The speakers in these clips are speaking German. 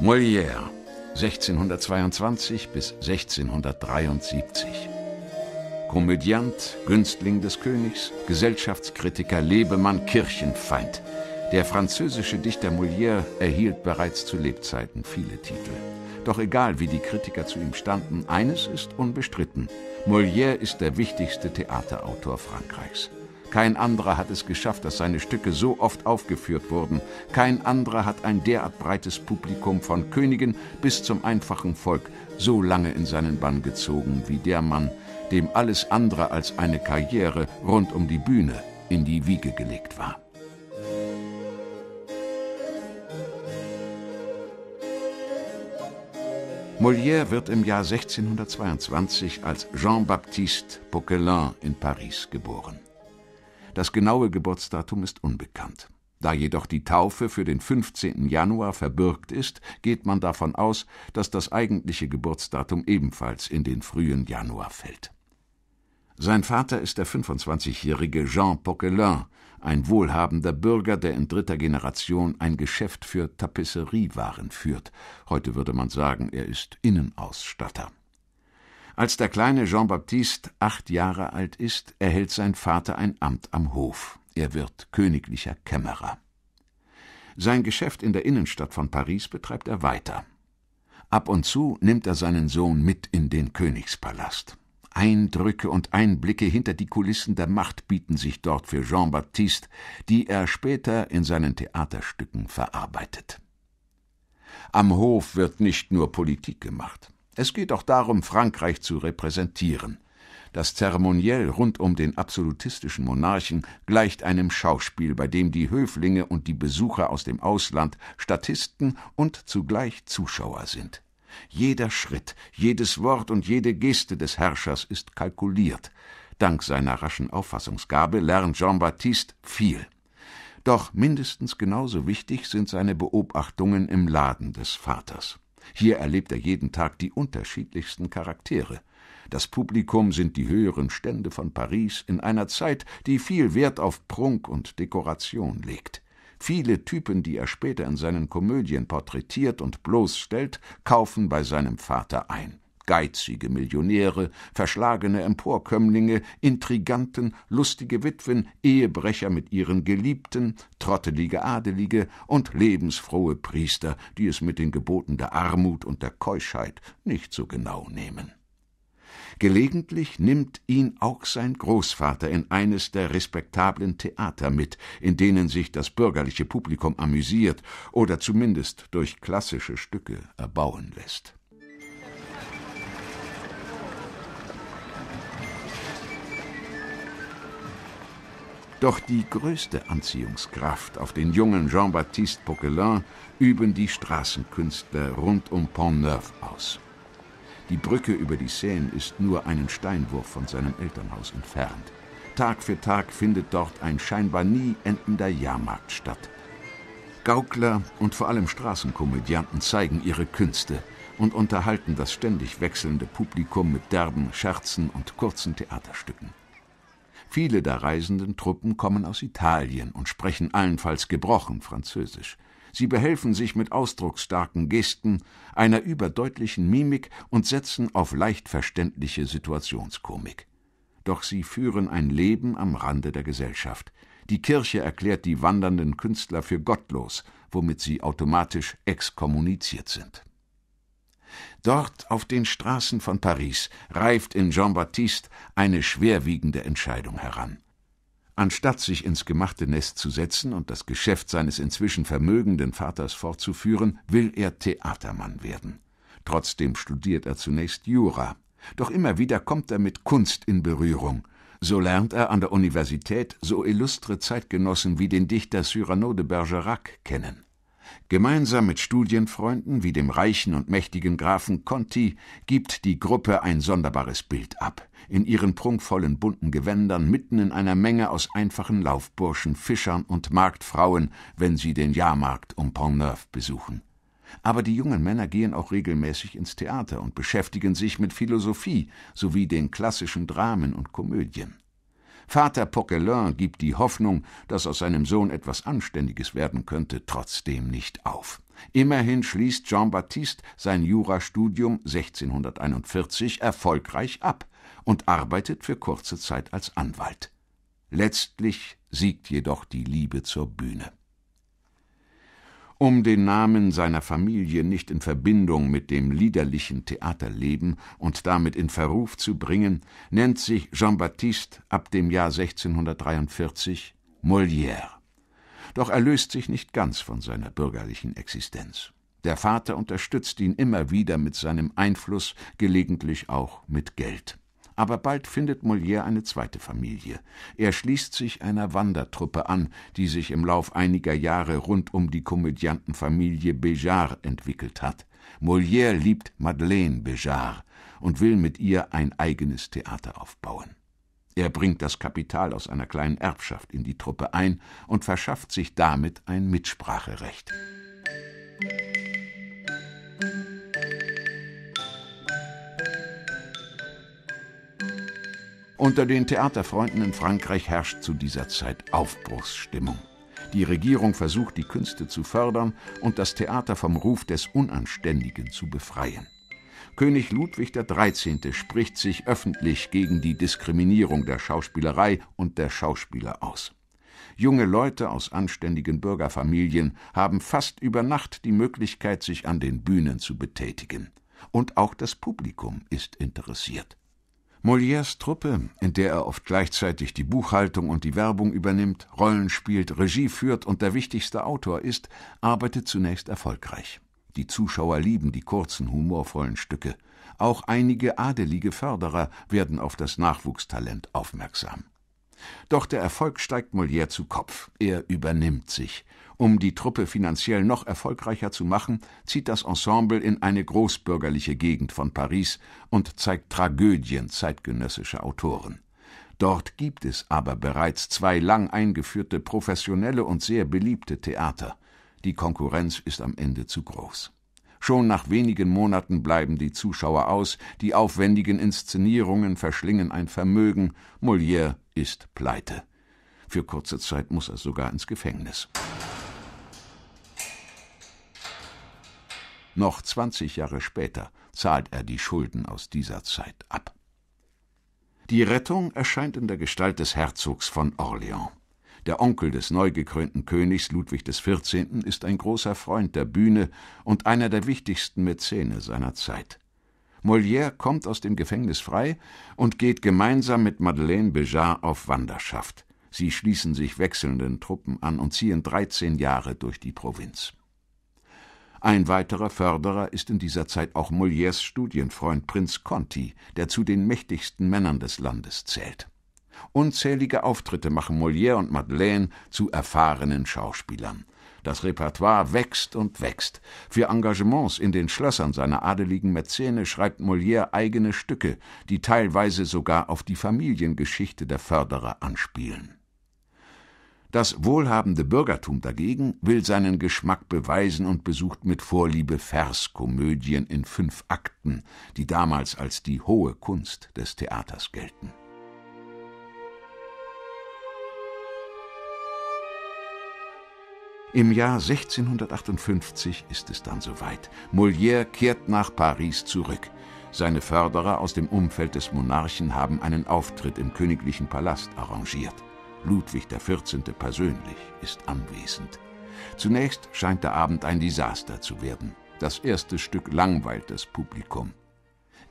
Molière, 1622 bis 1673. Komödiant, Günstling des Königs, Gesellschaftskritiker, Lebemann, Kirchenfeind. Der französische Dichter Molière erhielt bereits zu Lebzeiten viele Titel. Doch egal, wie die Kritiker zu ihm standen, eines ist unbestritten. Molière ist der wichtigste Theaterautor Frankreichs. Kein anderer hat es geschafft, dass seine Stücke so oft aufgeführt wurden. Kein anderer hat ein derart breites Publikum von Königen bis zum einfachen Volk so lange in seinen Bann gezogen wie der Mann, dem alles andere als eine Karriere rund um die Bühne in die Wiege gelegt war. Molière wird im Jahr 1622 als Jean-Baptiste Poquelin in Paris geboren. Das genaue Geburtsdatum ist unbekannt. Da jedoch die Taufe für den 15. Januar verbürgt ist, geht man davon aus, dass das eigentliche Geburtsdatum ebenfalls in den frühen Januar fällt. Sein Vater ist der 25-jährige Jean Poquelin, ein wohlhabender Bürger, der in dritter Generation ein Geschäft für Tapisseriewaren führt. Heute würde man sagen, er ist Innenausstatter. Als der kleine Jean-Baptiste acht Jahre alt ist, erhält sein Vater ein Amt am Hof. Er wird königlicher Kämmerer. Sein Geschäft in der Innenstadt von Paris betreibt er weiter. Ab und zu nimmt er seinen Sohn mit in den Königspalast. Eindrücke und Einblicke hinter die Kulissen der Macht bieten sich dort für Jean-Baptiste, die er später in seinen Theaterstücken verarbeitet. Am Hof wird nicht nur Politik gemacht. Es geht auch darum, Frankreich zu repräsentieren. Das Zeremoniell rund um den absolutistischen Monarchen gleicht einem Schauspiel, bei dem die Höflinge und die Besucher aus dem Ausland Statisten und zugleich Zuschauer sind. Jeder Schritt, jedes Wort und jede Geste des Herrschers ist kalkuliert. Dank seiner raschen Auffassungsgabe lernt Jean-Baptiste viel. Doch mindestens genauso wichtig sind seine Beobachtungen im Laden des Vaters. Hier erlebt er jeden Tag die unterschiedlichsten Charaktere. Das Publikum sind die höheren Stände von Paris in einer Zeit, die viel Wert auf Prunk und Dekoration legt. Viele Typen, die er später in seinen Komödien porträtiert und bloßstellt, kaufen bei seinem Vater ein geizige Millionäre, verschlagene Emporkömmlinge, Intriganten, lustige Witwen, Ehebrecher mit ihren Geliebten, trottelige Adelige und lebensfrohe Priester, die es mit den Geboten der Armut und der Keuschheit nicht so genau nehmen. Gelegentlich nimmt ihn auch sein Großvater in eines der respektablen Theater mit, in denen sich das bürgerliche Publikum amüsiert oder zumindest durch klassische Stücke erbauen lässt. Doch die größte Anziehungskraft auf den jungen Jean-Baptiste Poquelin üben die Straßenkünstler rund um Pont-Neuf aus. Die Brücke über die Seine ist nur einen Steinwurf von seinem Elternhaus entfernt. Tag für Tag findet dort ein scheinbar nie endender Jahrmarkt statt. Gaukler und vor allem Straßenkomödianten zeigen ihre Künste und unterhalten das ständig wechselnde Publikum mit derben Scherzen und kurzen Theaterstücken. Viele der reisenden Truppen kommen aus Italien und sprechen allenfalls gebrochen Französisch. Sie behelfen sich mit ausdrucksstarken Gesten, einer überdeutlichen Mimik und setzen auf leicht verständliche Situationskomik. Doch sie führen ein Leben am Rande der Gesellschaft. Die Kirche erklärt die wandernden Künstler für gottlos, womit sie automatisch exkommuniziert sind. Dort auf den Straßen von Paris reift in Jean-Baptiste eine schwerwiegende Entscheidung heran. Anstatt sich ins gemachte Nest zu setzen und das Geschäft seines inzwischen vermögenden Vaters fortzuführen, will er Theatermann werden. Trotzdem studiert er zunächst Jura. Doch immer wieder kommt er mit Kunst in Berührung. So lernt er an der Universität so illustre Zeitgenossen wie den Dichter Cyrano de Bergerac kennen. Gemeinsam mit Studienfreunden wie dem reichen und mächtigen Grafen Conti gibt die Gruppe ein sonderbares Bild ab. In ihren prunkvollen bunten Gewändern mitten in einer Menge aus einfachen Laufburschen, Fischern und Marktfrauen, wenn sie den Jahrmarkt um Pont-Neuf besuchen. Aber die jungen Männer gehen auch regelmäßig ins Theater und beschäftigen sich mit Philosophie sowie den klassischen Dramen und Komödien. Vater Poquelin gibt die Hoffnung, dass aus seinem Sohn etwas Anständiges werden könnte, trotzdem nicht auf. Immerhin schließt Jean-Baptiste sein Jurastudium 1641 erfolgreich ab und arbeitet für kurze Zeit als Anwalt. Letztlich siegt jedoch die Liebe zur Bühne um den Namen seiner Familie nicht in Verbindung mit dem liederlichen Theaterleben und damit in Verruf zu bringen, nennt sich Jean-Baptiste ab dem Jahr 1643 Molière. Doch er löst sich nicht ganz von seiner bürgerlichen Existenz. Der Vater unterstützt ihn immer wieder mit seinem Einfluss, gelegentlich auch mit Geld. Aber bald findet Molière eine zweite Familie. Er schließt sich einer Wandertruppe an, die sich im Lauf einiger Jahre rund um die Komödiantenfamilie Béjart entwickelt hat. Molière liebt Madeleine Béjart und will mit ihr ein eigenes Theater aufbauen. Er bringt das Kapital aus einer kleinen Erbschaft in die Truppe ein und verschafft sich damit ein Mitspracherecht. Unter den Theaterfreunden in Frankreich herrscht zu dieser Zeit Aufbruchsstimmung. Die Regierung versucht, die Künste zu fördern und das Theater vom Ruf des Unanständigen zu befreien. König Ludwig XIII. spricht sich öffentlich gegen die Diskriminierung der Schauspielerei und der Schauspieler aus. Junge Leute aus anständigen Bürgerfamilien haben fast über Nacht die Möglichkeit, sich an den Bühnen zu betätigen. Und auch das Publikum ist interessiert. Molières Truppe, in der er oft gleichzeitig die Buchhaltung und die Werbung übernimmt, Rollen spielt, Regie führt und der wichtigste Autor ist, arbeitet zunächst erfolgreich. Die Zuschauer lieben die kurzen, humorvollen Stücke. Auch einige adelige Förderer werden auf das Nachwuchstalent aufmerksam. Doch der Erfolg steigt Molière zu Kopf, er übernimmt sich. Um die Truppe finanziell noch erfolgreicher zu machen, zieht das Ensemble in eine großbürgerliche Gegend von Paris und zeigt Tragödien zeitgenössischer Autoren. Dort gibt es aber bereits zwei lang eingeführte professionelle und sehr beliebte Theater. Die Konkurrenz ist am Ende zu groß. Schon nach wenigen Monaten bleiben die Zuschauer aus, die aufwendigen Inszenierungen verschlingen ein Vermögen, Molière ist pleite. Für kurze Zeit muss er sogar ins Gefängnis. Noch 20 Jahre später zahlt er die Schulden aus dieser Zeit ab. Die Rettung erscheint in der Gestalt des Herzogs von Orleans. Der Onkel des neu gekrönten Königs Ludwig XIV. ist ein großer Freund der Bühne und einer der wichtigsten Mäzene seiner Zeit. Molière kommt aus dem Gefängnis frei und geht gemeinsam mit Madeleine Béjart auf Wanderschaft. Sie schließen sich wechselnden Truppen an und ziehen 13 Jahre durch die Provinz. Ein weiterer Förderer ist in dieser Zeit auch Molières Studienfreund Prinz Conti, der zu den mächtigsten Männern des Landes zählt. Unzählige Auftritte machen Molière und Madeleine zu erfahrenen Schauspielern. Das Repertoire wächst und wächst. Für Engagements in den Schlössern seiner adeligen Mäzene schreibt Molière eigene Stücke, die teilweise sogar auf die Familiengeschichte der Förderer anspielen. Das wohlhabende Bürgertum dagegen will seinen Geschmack beweisen und besucht mit Vorliebe Verskomödien in fünf Akten, die damals als die hohe Kunst des Theaters gelten. Im Jahr 1658 ist es dann soweit. Molière kehrt nach Paris zurück. Seine Förderer aus dem Umfeld des Monarchen haben einen Auftritt im königlichen Palast arrangiert. Ludwig XIV. persönlich ist anwesend. Zunächst scheint der Abend ein Desaster zu werden. Das erste Stück langweilt das Publikum.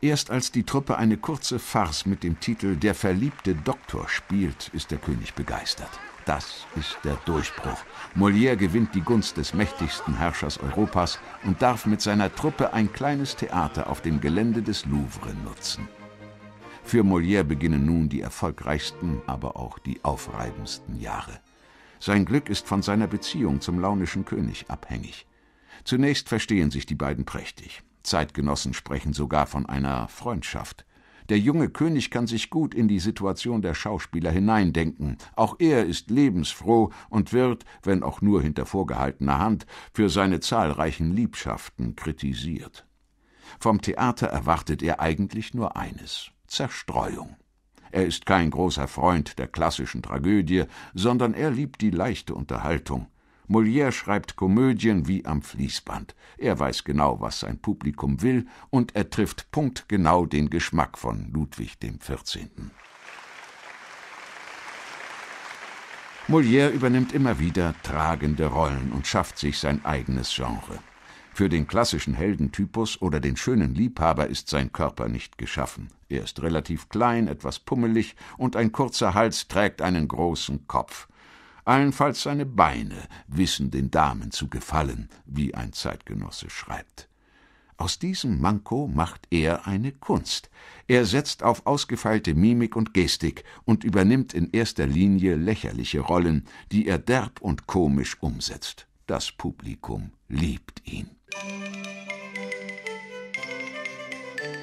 Erst als die Truppe eine kurze Farce mit dem Titel Der verliebte Doktor spielt, ist der König begeistert. Das ist der Durchbruch. Molière gewinnt die Gunst des mächtigsten Herrschers Europas und darf mit seiner Truppe ein kleines Theater auf dem Gelände des Louvre nutzen. Für Molière beginnen nun die erfolgreichsten, aber auch die aufreibendsten Jahre. Sein Glück ist von seiner Beziehung zum launischen König abhängig. Zunächst verstehen sich die beiden prächtig. Zeitgenossen sprechen sogar von einer Freundschaft. Der junge König kann sich gut in die Situation der Schauspieler hineindenken. Auch er ist lebensfroh und wird, wenn auch nur hinter vorgehaltener Hand, für seine zahlreichen Liebschaften kritisiert. Vom Theater erwartet er eigentlich nur eines Zerstreuung. Er ist kein großer Freund der klassischen Tragödie, sondern er liebt die leichte Unterhaltung. Molière schreibt Komödien wie am Fließband. Er weiß genau, was sein Publikum will, und er trifft punktgenau den Geschmack von Ludwig XIV. Molière übernimmt immer wieder tragende Rollen und schafft sich sein eigenes Genre. Für den klassischen Heldentypus oder den schönen Liebhaber ist sein Körper nicht geschaffen. Er ist relativ klein, etwas pummelig und ein kurzer Hals trägt einen großen Kopf allenfalls seine Beine wissen den Damen zu gefallen, wie ein Zeitgenosse schreibt. Aus diesem Manko macht er eine Kunst. Er setzt auf ausgefeilte Mimik und Gestik und übernimmt in erster Linie lächerliche Rollen, die er derb und komisch umsetzt. Das Publikum liebt ihn.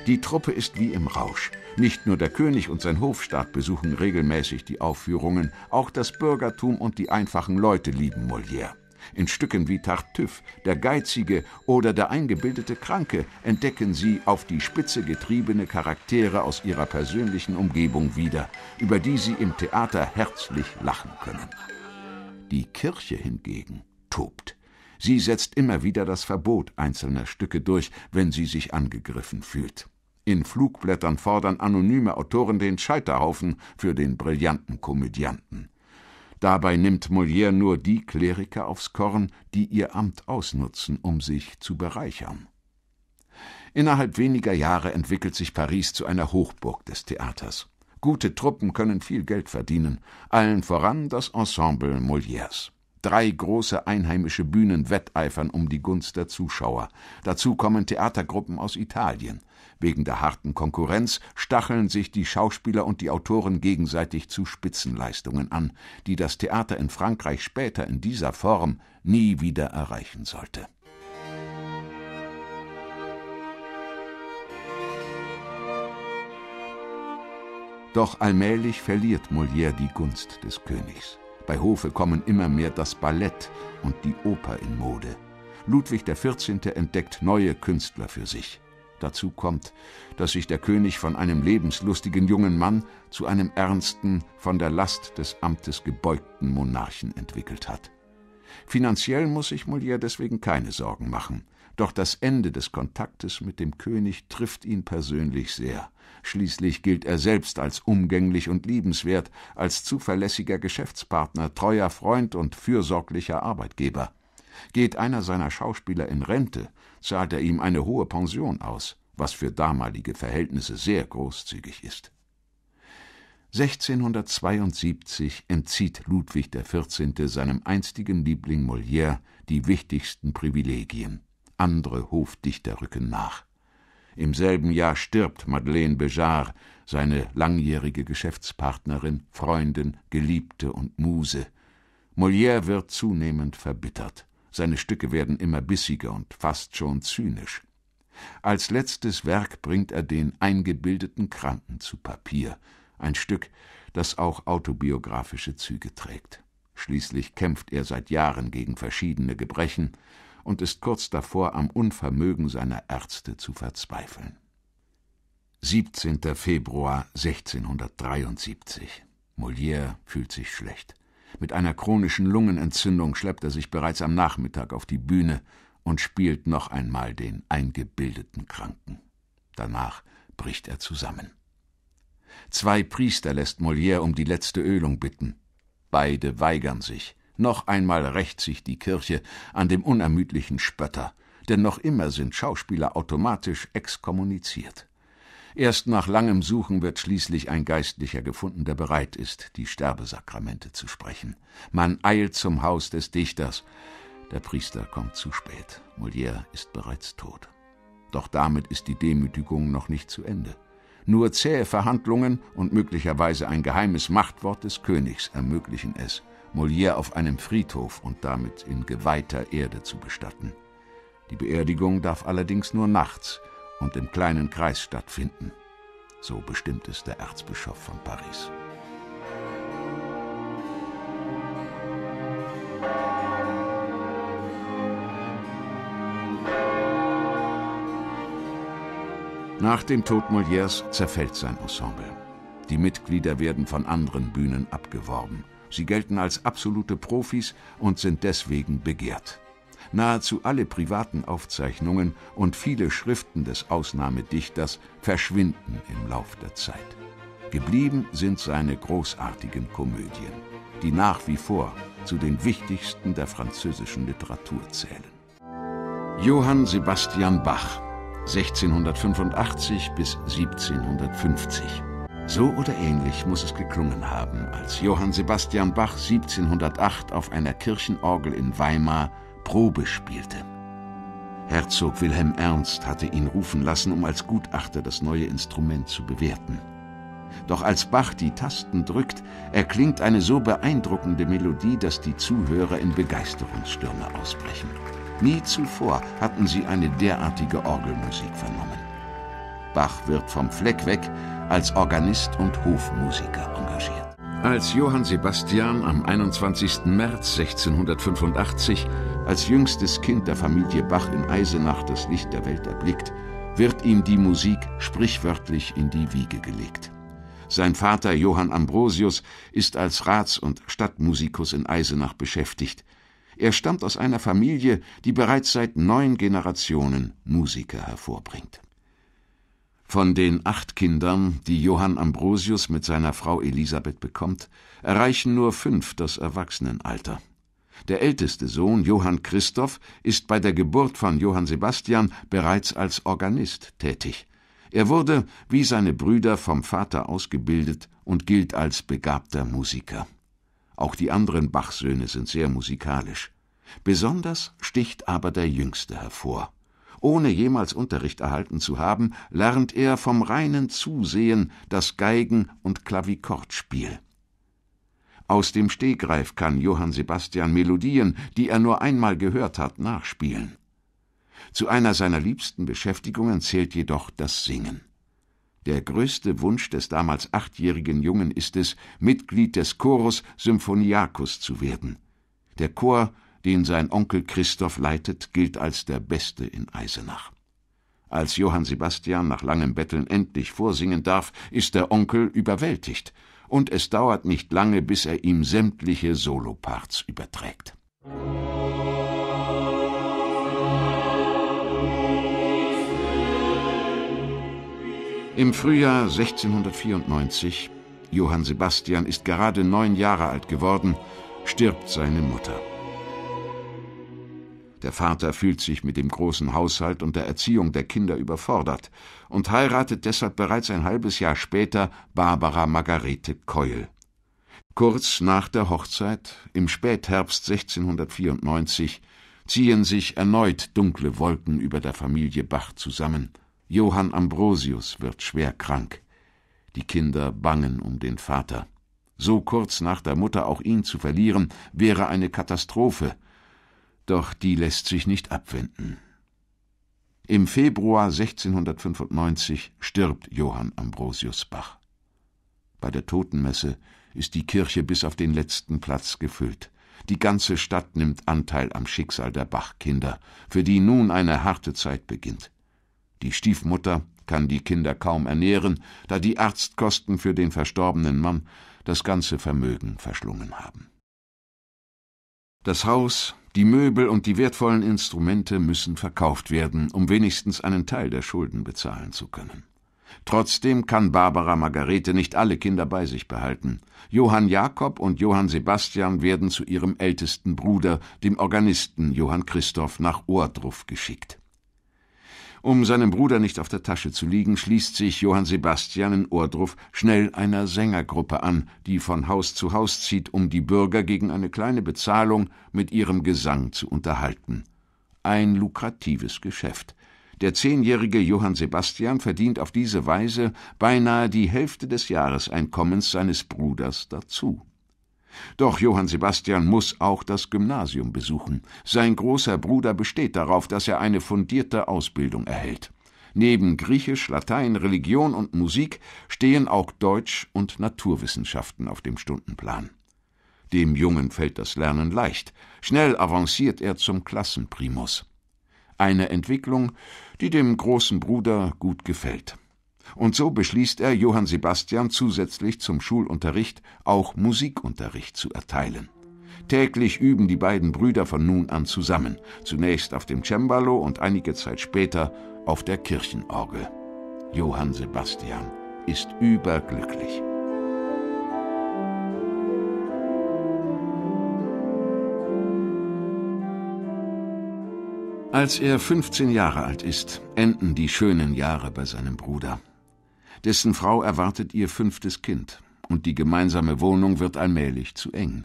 Die Truppe ist wie im Rausch. Nicht nur der König und sein Hofstaat besuchen regelmäßig die Aufführungen, auch das Bürgertum und die einfachen Leute lieben Molière. In Stücken wie Tartüff, der Geizige oder der eingebildete Kranke entdecken sie auf die Spitze getriebene Charaktere aus ihrer persönlichen Umgebung wieder, über die sie im Theater herzlich lachen können. Die Kirche hingegen tobt. Sie setzt immer wieder das Verbot einzelner Stücke durch, wenn sie sich angegriffen fühlt. In Flugblättern fordern anonyme Autoren den Scheiterhaufen für den brillanten Komödianten. Dabei nimmt Molière nur die Kleriker aufs Korn, die ihr Amt ausnutzen, um sich zu bereichern. Innerhalb weniger Jahre entwickelt sich Paris zu einer Hochburg des Theaters. Gute Truppen können viel Geld verdienen, allen voran das Ensemble Molières. Drei große einheimische Bühnen wetteifern um die Gunst der Zuschauer. Dazu kommen Theatergruppen aus Italien. Wegen der harten Konkurrenz stacheln sich die Schauspieler und die Autoren gegenseitig zu Spitzenleistungen an, die das Theater in Frankreich später in dieser Form nie wieder erreichen sollte. Doch allmählich verliert Molière die Gunst des Königs. Bei Hofe kommen immer mehr das Ballett und die Oper in Mode. Ludwig XIV. entdeckt neue Künstler für sich. Dazu kommt, dass sich der König von einem lebenslustigen jungen Mann zu einem ernsten, von der Last des Amtes gebeugten Monarchen entwickelt hat. Finanziell muss sich Molière deswegen keine Sorgen machen. Doch das Ende des Kontaktes mit dem König trifft ihn persönlich sehr. Schließlich gilt er selbst als umgänglich und liebenswert, als zuverlässiger Geschäftspartner, treuer Freund und fürsorglicher Arbeitgeber. Geht einer seiner Schauspieler in Rente, zahlt er ihm eine hohe Pension aus, was für damalige Verhältnisse sehr großzügig ist. 1672 entzieht Ludwig XIV. seinem einstigen Liebling Molière die wichtigsten Privilegien andere Hofdichter rücken nach. Im selben Jahr stirbt Madeleine Béjart, seine langjährige Geschäftspartnerin, Freundin, Geliebte und Muse. Molière wird zunehmend verbittert. Seine Stücke werden immer bissiger und fast schon zynisch. Als letztes Werk bringt er den eingebildeten Kranken zu Papier, ein Stück, das auch autobiografische Züge trägt. Schließlich kämpft er seit Jahren gegen verschiedene Gebrechen, und ist kurz davor, am Unvermögen seiner Ärzte zu verzweifeln. 17. Februar 1673. Molière fühlt sich schlecht. Mit einer chronischen Lungenentzündung schleppt er sich bereits am Nachmittag auf die Bühne und spielt noch einmal den eingebildeten Kranken. Danach bricht er zusammen. Zwei Priester lässt Molière um die letzte Ölung bitten. Beide weigern sich. Noch einmal rächt sich die Kirche an dem unermüdlichen Spötter, denn noch immer sind Schauspieler automatisch exkommuniziert. Erst nach langem Suchen wird schließlich ein Geistlicher gefunden, der bereit ist, die Sterbesakramente zu sprechen. Man eilt zum Haus des Dichters. Der Priester kommt zu spät. Molière ist bereits tot. Doch damit ist die Demütigung noch nicht zu Ende. Nur zähe Verhandlungen und möglicherweise ein geheimes Machtwort des Königs ermöglichen es, Molière auf einem Friedhof und damit in geweihter Erde zu bestatten. Die Beerdigung darf allerdings nur nachts und im kleinen Kreis stattfinden. So bestimmt es der Erzbischof von Paris. Nach dem Tod Molières zerfällt sein Ensemble. Die Mitglieder werden von anderen Bühnen abgeworben. Sie gelten als absolute Profis und sind deswegen begehrt. Nahezu alle privaten Aufzeichnungen und viele Schriften des Ausnahmedichters verschwinden im Lauf der Zeit. Geblieben sind seine großartigen Komödien, die nach wie vor zu den wichtigsten der französischen Literatur zählen. Johann Sebastian Bach, 1685 bis 1750. So oder ähnlich muss es geklungen haben, als Johann Sebastian Bach 1708 auf einer Kirchenorgel in Weimar Probe spielte. Herzog Wilhelm Ernst hatte ihn rufen lassen, um als Gutachter das neue Instrument zu bewerten. Doch als Bach die Tasten drückt, erklingt eine so beeindruckende Melodie, dass die Zuhörer in Begeisterungsstürme ausbrechen. Nie zuvor hatten sie eine derartige Orgelmusik vernommen. Bach wird vom Fleck weg als Organist und Hofmusiker engagiert. Als Johann Sebastian am 21. März 1685 als jüngstes Kind der Familie Bach in Eisenach das Licht der Welt erblickt, wird ihm die Musik sprichwörtlich in die Wiege gelegt. Sein Vater Johann Ambrosius ist als Rats- und Stadtmusikus in Eisenach beschäftigt. Er stammt aus einer Familie, die bereits seit neun Generationen Musiker hervorbringt. Von den acht Kindern, die Johann Ambrosius mit seiner Frau Elisabeth bekommt, erreichen nur fünf das Erwachsenenalter. Der älteste Sohn, Johann Christoph, ist bei der Geburt von Johann Sebastian bereits als Organist tätig. Er wurde, wie seine Brüder, vom Vater ausgebildet und gilt als begabter Musiker. Auch die anderen Bachsöhne sind sehr musikalisch. Besonders sticht aber der Jüngste hervor. Ohne jemals Unterricht erhalten zu haben, lernt er vom reinen Zusehen das Geigen- und Klavikordspiel. Aus dem Stegreif kann Johann Sebastian Melodien, die er nur einmal gehört hat, nachspielen. Zu einer seiner liebsten Beschäftigungen zählt jedoch das Singen. Der größte Wunsch des damals achtjährigen Jungen ist es, Mitglied des Chorus Symphoniacus zu werden. Der Chor den sein Onkel Christoph leitet, gilt als der beste in Eisenach. Als Johann Sebastian nach langem Betteln endlich vorsingen darf, ist der Onkel überwältigt, und es dauert nicht lange, bis er ihm sämtliche Soloparts überträgt. Im Frühjahr 1694, Johann Sebastian ist gerade neun Jahre alt geworden, stirbt seine Mutter. Der Vater fühlt sich mit dem großen Haushalt und der Erziehung der Kinder überfordert und heiratet deshalb bereits ein halbes Jahr später Barbara Margarete Keul. Kurz nach der Hochzeit, im Spätherbst 1694, ziehen sich erneut dunkle Wolken über der Familie Bach zusammen. Johann Ambrosius wird schwer krank. Die Kinder bangen um den Vater. So kurz nach der Mutter auch ihn zu verlieren, wäre eine Katastrophe doch die lässt sich nicht abwenden. Im Februar 1695 stirbt Johann Ambrosius Bach. Bei der Totenmesse ist die Kirche bis auf den letzten Platz gefüllt. Die ganze Stadt nimmt Anteil am Schicksal der Bachkinder, für die nun eine harte Zeit beginnt. Die Stiefmutter kann die Kinder kaum ernähren, da die Arztkosten für den verstorbenen Mann das ganze Vermögen verschlungen haben. Das Haus, die Möbel und die wertvollen Instrumente müssen verkauft werden, um wenigstens einen Teil der Schulden bezahlen zu können. Trotzdem kann Barbara Margarete nicht alle Kinder bei sich behalten. Johann Jakob und Johann Sebastian werden zu ihrem ältesten Bruder, dem Organisten Johann Christoph, nach Ohrdruff geschickt. Um seinem Bruder nicht auf der Tasche zu liegen, schließt sich Johann Sebastian in Ohrdruf schnell einer Sängergruppe an, die von Haus zu Haus zieht, um die Bürger gegen eine kleine Bezahlung mit ihrem Gesang zu unterhalten. Ein lukratives Geschäft. Der zehnjährige Johann Sebastian verdient auf diese Weise beinahe die Hälfte des Jahreseinkommens seines Bruders dazu. Doch Johann Sebastian muss auch das Gymnasium besuchen. Sein großer Bruder besteht darauf, dass er eine fundierte Ausbildung erhält. Neben Griechisch, Latein, Religion und Musik stehen auch Deutsch und Naturwissenschaften auf dem Stundenplan. Dem Jungen fällt das Lernen leicht. Schnell avanciert er zum Klassenprimus. Eine Entwicklung, die dem großen Bruder gut gefällt und so beschließt er, Johann Sebastian zusätzlich zum Schulunterricht auch Musikunterricht zu erteilen. Täglich üben die beiden Brüder von nun an zusammen, zunächst auf dem Cembalo und einige Zeit später auf der Kirchenorgel. Johann Sebastian ist überglücklich. Als er 15 Jahre alt ist, enden die schönen Jahre bei seinem Bruder. Dessen Frau erwartet ihr fünftes Kind, und die gemeinsame Wohnung wird allmählich zu eng.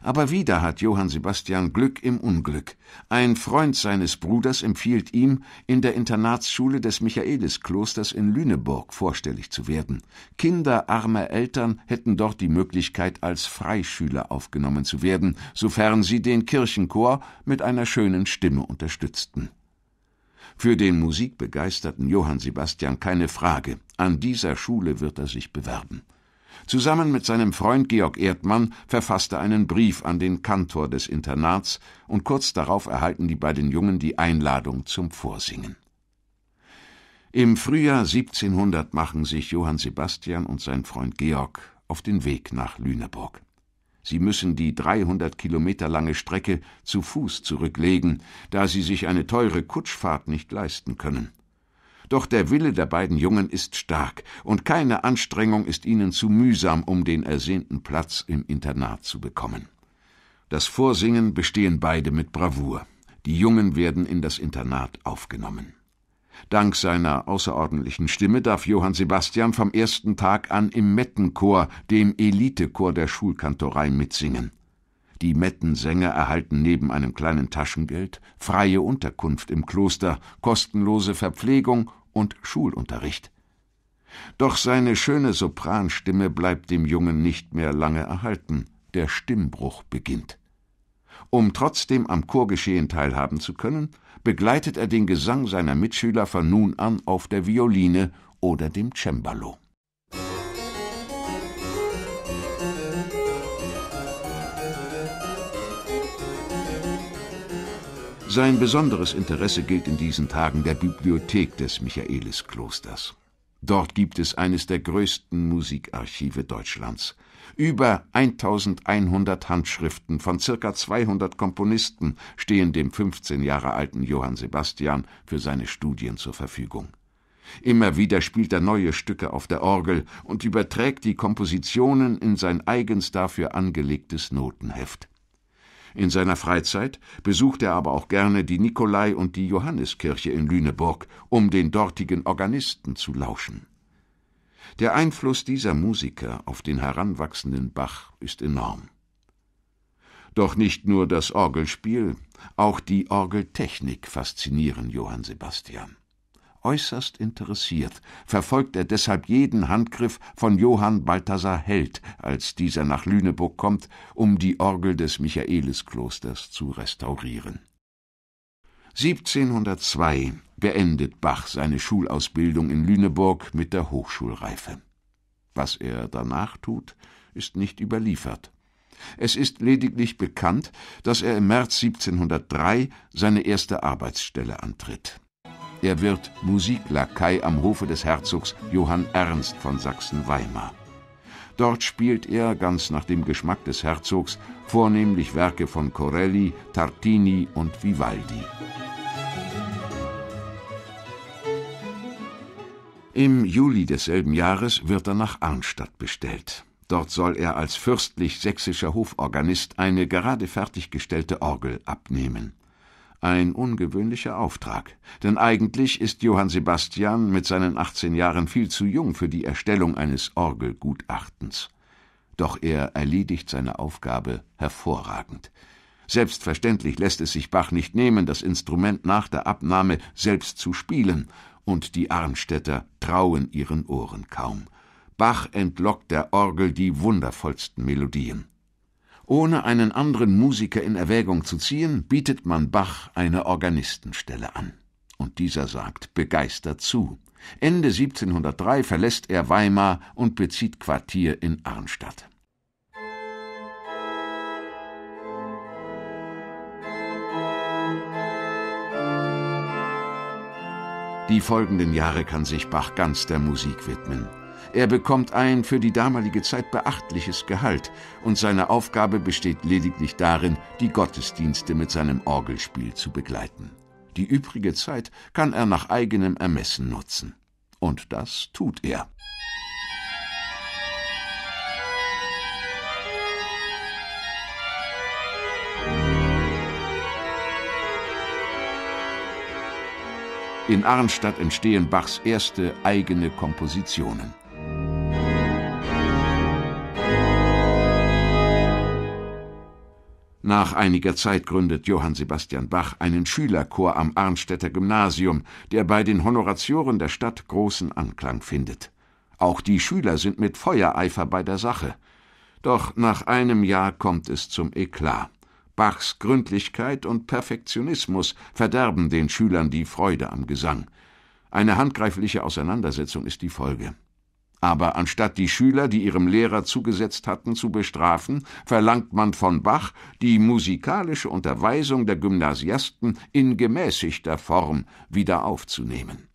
Aber wieder hat Johann Sebastian Glück im Unglück. Ein Freund seines Bruders empfiehlt ihm, in der Internatsschule des Michaelisklosters in Lüneburg vorstellig zu werden. Kinder armer Eltern hätten dort die Möglichkeit, als Freischüler aufgenommen zu werden, sofern sie den Kirchenchor mit einer schönen Stimme unterstützten. Für den musikbegeisterten Johann Sebastian keine Frage. An dieser Schule wird er sich bewerben. Zusammen mit seinem Freund Georg Erdmann verfasste einen Brief an den Kantor des Internats und kurz darauf erhalten die beiden Jungen die Einladung zum Vorsingen. Im Frühjahr 1700 machen sich Johann Sebastian und sein Freund Georg auf den Weg nach Lüneburg. Sie müssen die 300 Kilometer lange Strecke zu Fuß zurücklegen, da sie sich eine teure Kutschfahrt nicht leisten können. Doch der Wille der beiden Jungen ist stark, und keine Anstrengung ist ihnen zu mühsam, um den ersehnten Platz im Internat zu bekommen. Das Vorsingen bestehen beide mit Bravour. Die Jungen werden in das Internat aufgenommen. Dank seiner außerordentlichen Stimme darf Johann Sebastian vom ersten Tag an im Mettenchor, dem Elitechor der Schulkantorei, mitsingen. Die Mettensänger erhalten neben einem kleinen Taschengeld freie Unterkunft im Kloster, kostenlose Verpflegung und Schulunterricht. Doch seine schöne Sopranstimme bleibt dem Jungen nicht mehr lange erhalten, der Stimmbruch beginnt. Um trotzdem am Chorgeschehen teilhaben zu können, begleitet er den Gesang seiner Mitschüler von nun an auf der Violine oder dem Cembalo. Sein besonderes Interesse gilt in diesen Tagen der Bibliothek des Michaelisklosters. Dort gibt es eines der größten Musikarchive Deutschlands. Über 1100 Handschriften von circa 200 Komponisten stehen dem 15 Jahre alten Johann Sebastian für seine Studien zur Verfügung. Immer wieder spielt er neue Stücke auf der Orgel und überträgt die Kompositionen in sein eigens dafür angelegtes Notenheft. In seiner Freizeit besucht er aber auch gerne die Nikolai- und die Johanneskirche in Lüneburg, um den dortigen Organisten zu lauschen. Der Einfluss dieser Musiker auf den heranwachsenden Bach ist enorm. Doch nicht nur das Orgelspiel, auch die Orgeltechnik faszinieren Johann Sebastian. Äußerst interessiert verfolgt er deshalb jeden Handgriff von Johann Balthasar Held, als dieser nach Lüneburg kommt, um die Orgel des Michaelisklosters zu restaurieren. 1702 beendet Bach seine Schulausbildung in Lüneburg mit der Hochschulreife. Was er danach tut, ist nicht überliefert. Es ist lediglich bekannt, dass er im März 1703 seine erste Arbeitsstelle antritt. Er wird Musiklakai am Hofe des Herzogs Johann Ernst von Sachsen-Weimar. Dort spielt er, ganz nach dem Geschmack des Herzogs, vornehmlich Werke von Corelli, Tartini und Vivaldi. Im Juli desselben Jahres wird er nach Arnstadt bestellt. Dort soll er als fürstlich sächsischer Hoforganist eine gerade fertiggestellte Orgel abnehmen. Ein ungewöhnlicher Auftrag, denn eigentlich ist Johann Sebastian mit seinen 18 Jahren viel zu jung für die Erstellung eines Orgelgutachtens. Doch er erledigt seine Aufgabe hervorragend. Selbstverständlich lässt es sich Bach nicht nehmen, das Instrument nach der Abnahme selbst zu spielen, und die Arnstädter trauen ihren Ohren kaum. Bach entlockt der Orgel die wundervollsten Melodien. Ohne einen anderen Musiker in Erwägung zu ziehen, bietet man Bach eine Organistenstelle an. Und dieser sagt begeistert zu. Ende 1703 verlässt er Weimar und bezieht Quartier in Arnstadt. Die folgenden Jahre kann sich Bach ganz der Musik widmen. Er bekommt ein für die damalige Zeit beachtliches Gehalt und seine Aufgabe besteht lediglich darin, die Gottesdienste mit seinem Orgelspiel zu begleiten. Die übrige Zeit kann er nach eigenem Ermessen nutzen. Und das tut er. In Arnstadt entstehen Bachs erste eigene Kompositionen. Nach einiger Zeit gründet Johann Sebastian Bach einen Schülerchor am Arnstädter Gymnasium, der bei den Honoratioren der Stadt großen Anklang findet. Auch die Schüler sind mit Feuereifer bei der Sache. Doch nach einem Jahr kommt es zum Eklat. Bachs Gründlichkeit und Perfektionismus verderben den Schülern die Freude am Gesang. Eine handgreifliche Auseinandersetzung ist die Folge. Aber anstatt die Schüler, die ihrem Lehrer zugesetzt hatten, zu bestrafen, verlangt man von Bach die musikalische Unterweisung der Gymnasiasten in gemäßigter Form wieder aufzunehmen.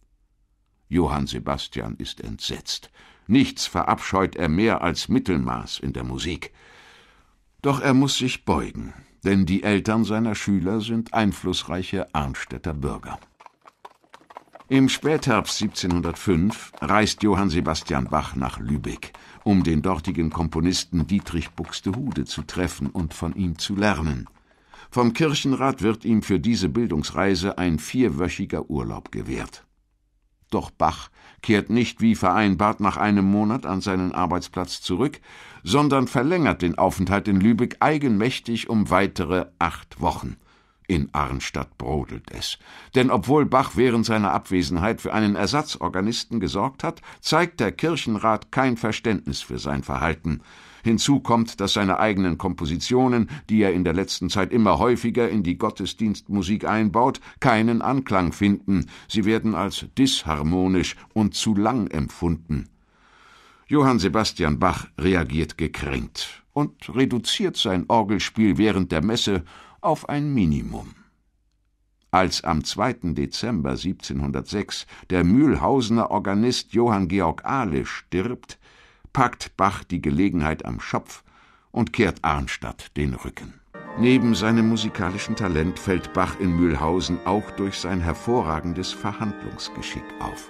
Johann Sebastian ist entsetzt. Nichts verabscheut er mehr als Mittelmaß in der Musik. Doch er muss sich beugen, denn die Eltern seiner Schüler sind einflussreiche Arnstädter Bürger. Im Spätherbst 1705 reist Johann Sebastian Bach nach Lübeck, um den dortigen Komponisten Dietrich Buxtehude zu treffen und von ihm zu lernen. Vom Kirchenrat wird ihm für diese Bildungsreise ein vierwöchiger Urlaub gewährt. Doch Bach kehrt nicht wie vereinbart nach einem Monat an seinen Arbeitsplatz zurück, sondern verlängert den Aufenthalt in Lübeck eigenmächtig um weitere acht Wochen. In Arnstadt brodelt es. Denn obwohl Bach während seiner Abwesenheit für einen Ersatzorganisten gesorgt hat, zeigt der Kirchenrat kein Verständnis für sein Verhalten. Hinzu kommt, dass seine eigenen Kompositionen, die er in der letzten Zeit immer häufiger in die Gottesdienstmusik einbaut, keinen Anklang finden. Sie werden als disharmonisch und zu lang empfunden. Johann Sebastian Bach reagiert gekränkt und reduziert sein Orgelspiel während der Messe auf ein Minimum. Als am 2. Dezember 1706 der Mühlhausener Organist Johann Georg Ahle stirbt, packt Bach die Gelegenheit am Schopf und kehrt Arnstadt den Rücken. Neben seinem musikalischen Talent fällt Bach in Mühlhausen auch durch sein hervorragendes Verhandlungsgeschick auf.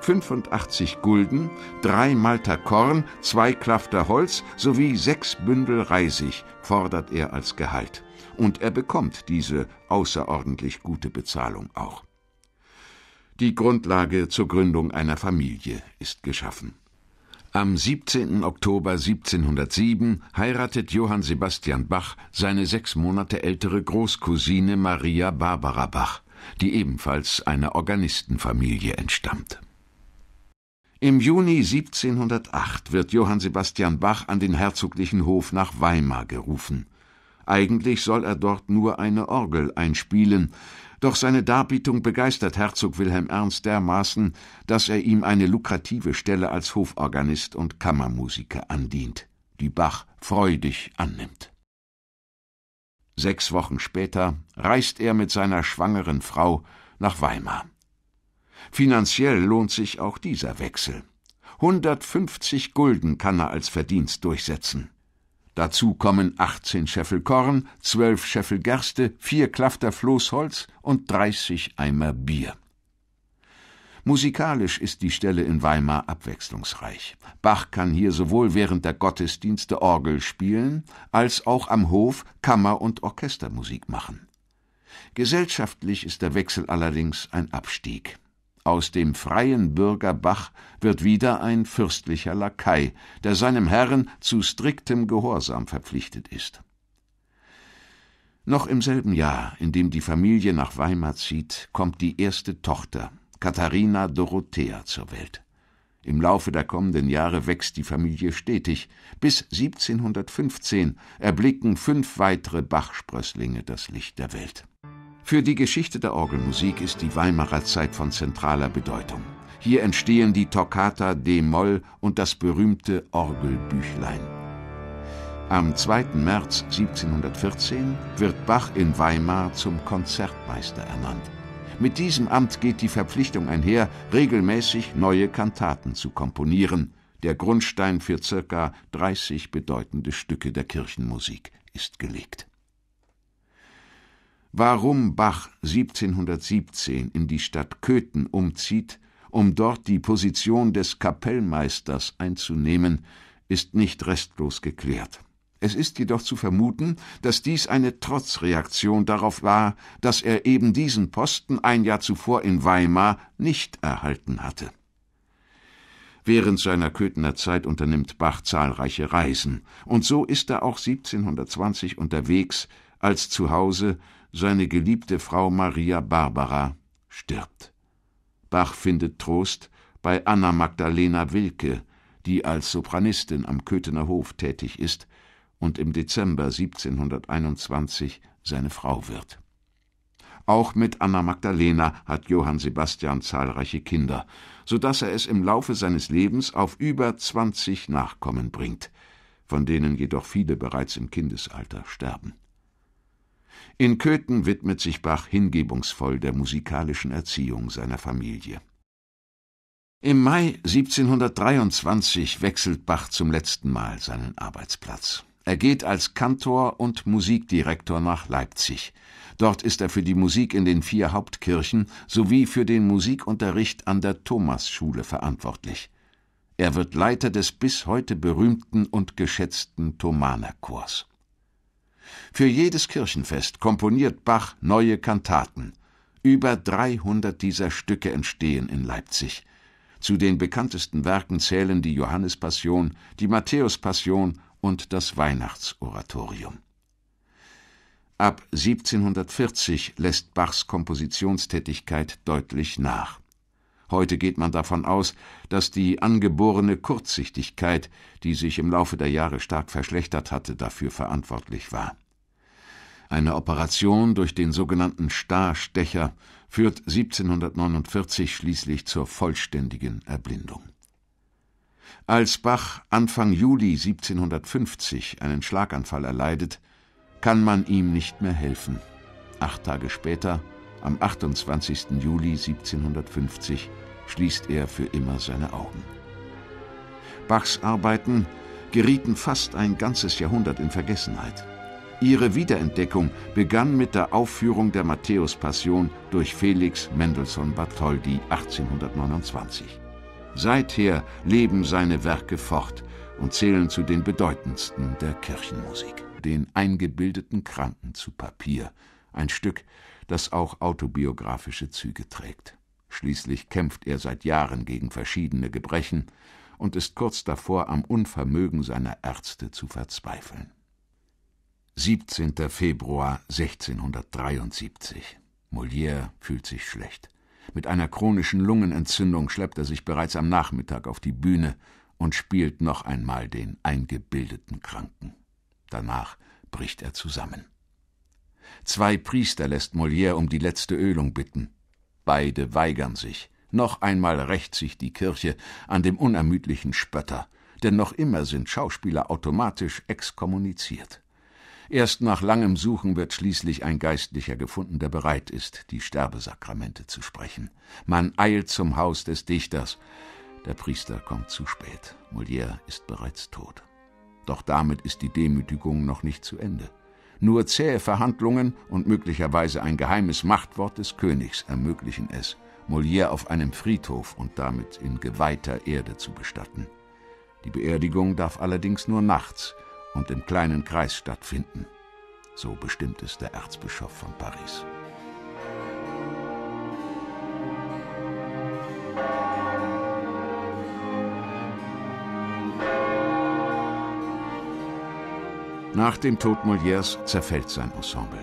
85 Gulden, drei Malter Korn, zwei Klafter Holz sowie sechs Bündel Reisig fordert er als Gehalt und er bekommt diese außerordentlich gute Bezahlung auch. Die Grundlage zur Gründung einer Familie ist geschaffen. Am 17. Oktober 1707 heiratet Johann Sebastian Bach seine sechs Monate ältere Großcousine Maria Barbara Bach, die ebenfalls einer Organistenfamilie entstammt. Im Juni 1708 wird Johann Sebastian Bach an den herzoglichen Hof nach Weimar gerufen. Eigentlich soll er dort nur eine Orgel einspielen, doch seine Darbietung begeistert Herzog Wilhelm Ernst dermaßen, dass er ihm eine lukrative Stelle als Hoforganist und Kammermusiker andient, die Bach freudig annimmt. Sechs Wochen später reist er mit seiner schwangeren Frau nach Weimar. Finanziell lohnt sich auch dieser Wechsel. 150 Gulden kann er als Verdienst durchsetzen. Dazu kommen 18 Scheffel Korn, 12 Scheffel Gerste, 4 Klafter Floßholz und 30 Eimer Bier. Musikalisch ist die Stelle in Weimar abwechslungsreich. Bach kann hier sowohl während der Gottesdienste Orgel spielen, als auch am Hof Kammer- und Orchestermusik machen. Gesellschaftlich ist der Wechsel allerdings ein Abstieg. Aus dem freien Bürger Bach wird wieder ein fürstlicher Lakai, der seinem Herrn zu striktem Gehorsam verpflichtet ist. Noch im selben Jahr, in dem die Familie nach Weimar zieht, kommt die erste Tochter, Katharina Dorothea, zur Welt. Im Laufe der kommenden Jahre wächst die Familie stetig. Bis 1715 erblicken fünf weitere Bachsprösslinge das Licht der Welt. Für die Geschichte der Orgelmusik ist die Weimarer Zeit von zentraler Bedeutung. Hier entstehen die Toccata D-Moll und das berühmte Orgelbüchlein. Am 2. März 1714 wird Bach in Weimar zum Konzertmeister ernannt. Mit diesem Amt geht die Verpflichtung einher, regelmäßig neue Kantaten zu komponieren. Der Grundstein für circa 30 bedeutende Stücke der Kirchenmusik ist gelegt warum Bach 1717 in die Stadt Köthen umzieht, um dort die Position des Kapellmeisters einzunehmen, ist nicht restlos geklärt. Es ist jedoch zu vermuten, dass dies eine Trotzreaktion darauf war, dass er eben diesen Posten ein Jahr zuvor in Weimar nicht erhalten hatte. Während seiner Köthener Zeit unternimmt Bach zahlreiche Reisen, und so ist er auch 1720 unterwegs, als zu Hause seine geliebte Frau Maria Barbara stirbt. Bach findet Trost bei Anna Magdalena Wilke, die als Sopranistin am Köthener Hof tätig ist und im Dezember 1721 seine Frau wird. Auch mit Anna Magdalena hat Johann Sebastian zahlreiche Kinder, so dass er es im Laufe seines Lebens auf über 20 Nachkommen bringt, von denen jedoch viele bereits im Kindesalter sterben. In Köthen widmet sich Bach hingebungsvoll der musikalischen Erziehung seiner Familie. Im Mai 1723 wechselt Bach zum letzten Mal seinen Arbeitsplatz. Er geht als Kantor und Musikdirektor nach Leipzig. Dort ist er für die Musik in den vier Hauptkirchen sowie für den Musikunterricht an der Thomasschule verantwortlich. Er wird Leiter des bis heute berühmten und geschätzten Thomanerchors. Für jedes Kirchenfest komponiert Bach neue Kantaten. Über 300 dieser Stücke entstehen in Leipzig. Zu den bekanntesten Werken zählen die Johannespassion, die Matthäuspassion und das Weihnachtsoratorium. Ab 1740 lässt Bachs Kompositionstätigkeit deutlich nach. Heute geht man davon aus, dass die angeborene Kurzsichtigkeit, die sich im Laufe der Jahre stark verschlechtert hatte, dafür verantwortlich war. Eine Operation durch den sogenannten Starstecher führt 1749 schließlich zur vollständigen Erblindung. Als Bach Anfang Juli 1750 einen Schlaganfall erleidet, kann man ihm nicht mehr helfen. Acht Tage später, am 28. Juli 1750, schließt er für immer seine Augen. Bachs Arbeiten gerieten fast ein ganzes Jahrhundert in Vergessenheit. Ihre Wiederentdeckung begann mit der Aufführung der Matthäus-Passion durch Felix Mendelssohn Bartholdy 1829. Seither leben seine Werke fort und zählen zu den bedeutendsten der Kirchenmusik. Den eingebildeten Kranken zu Papier, ein Stück, das auch autobiografische Züge trägt. Schließlich kämpft er seit Jahren gegen verschiedene Gebrechen und ist kurz davor, am Unvermögen seiner Ärzte zu verzweifeln. 17. Februar 1673. Molière fühlt sich schlecht. Mit einer chronischen Lungenentzündung schleppt er sich bereits am Nachmittag auf die Bühne und spielt noch einmal den eingebildeten Kranken. Danach bricht er zusammen. Zwei Priester lässt Molière um die letzte Ölung bitten. Beide weigern sich. Noch einmal rächt sich die Kirche an dem unermüdlichen Spötter, denn noch immer sind Schauspieler automatisch exkommuniziert. Erst nach langem Suchen wird schließlich ein Geistlicher gefunden, der bereit ist, die Sterbesakramente zu sprechen. Man eilt zum Haus des Dichters. Der Priester kommt zu spät. Molière ist bereits tot. Doch damit ist die Demütigung noch nicht zu Ende. Nur zähe Verhandlungen und möglicherweise ein geheimes Machtwort des Königs ermöglichen es, Molière auf einem Friedhof und damit in geweihter Erde zu bestatten. Die Beerdigung darf allerdings nur nachts und im kleinen Kreis stattfinden. So bestimmt es der Erzbischof von Paris. Nach dem Tod Molières zerfällt sein Ensemble.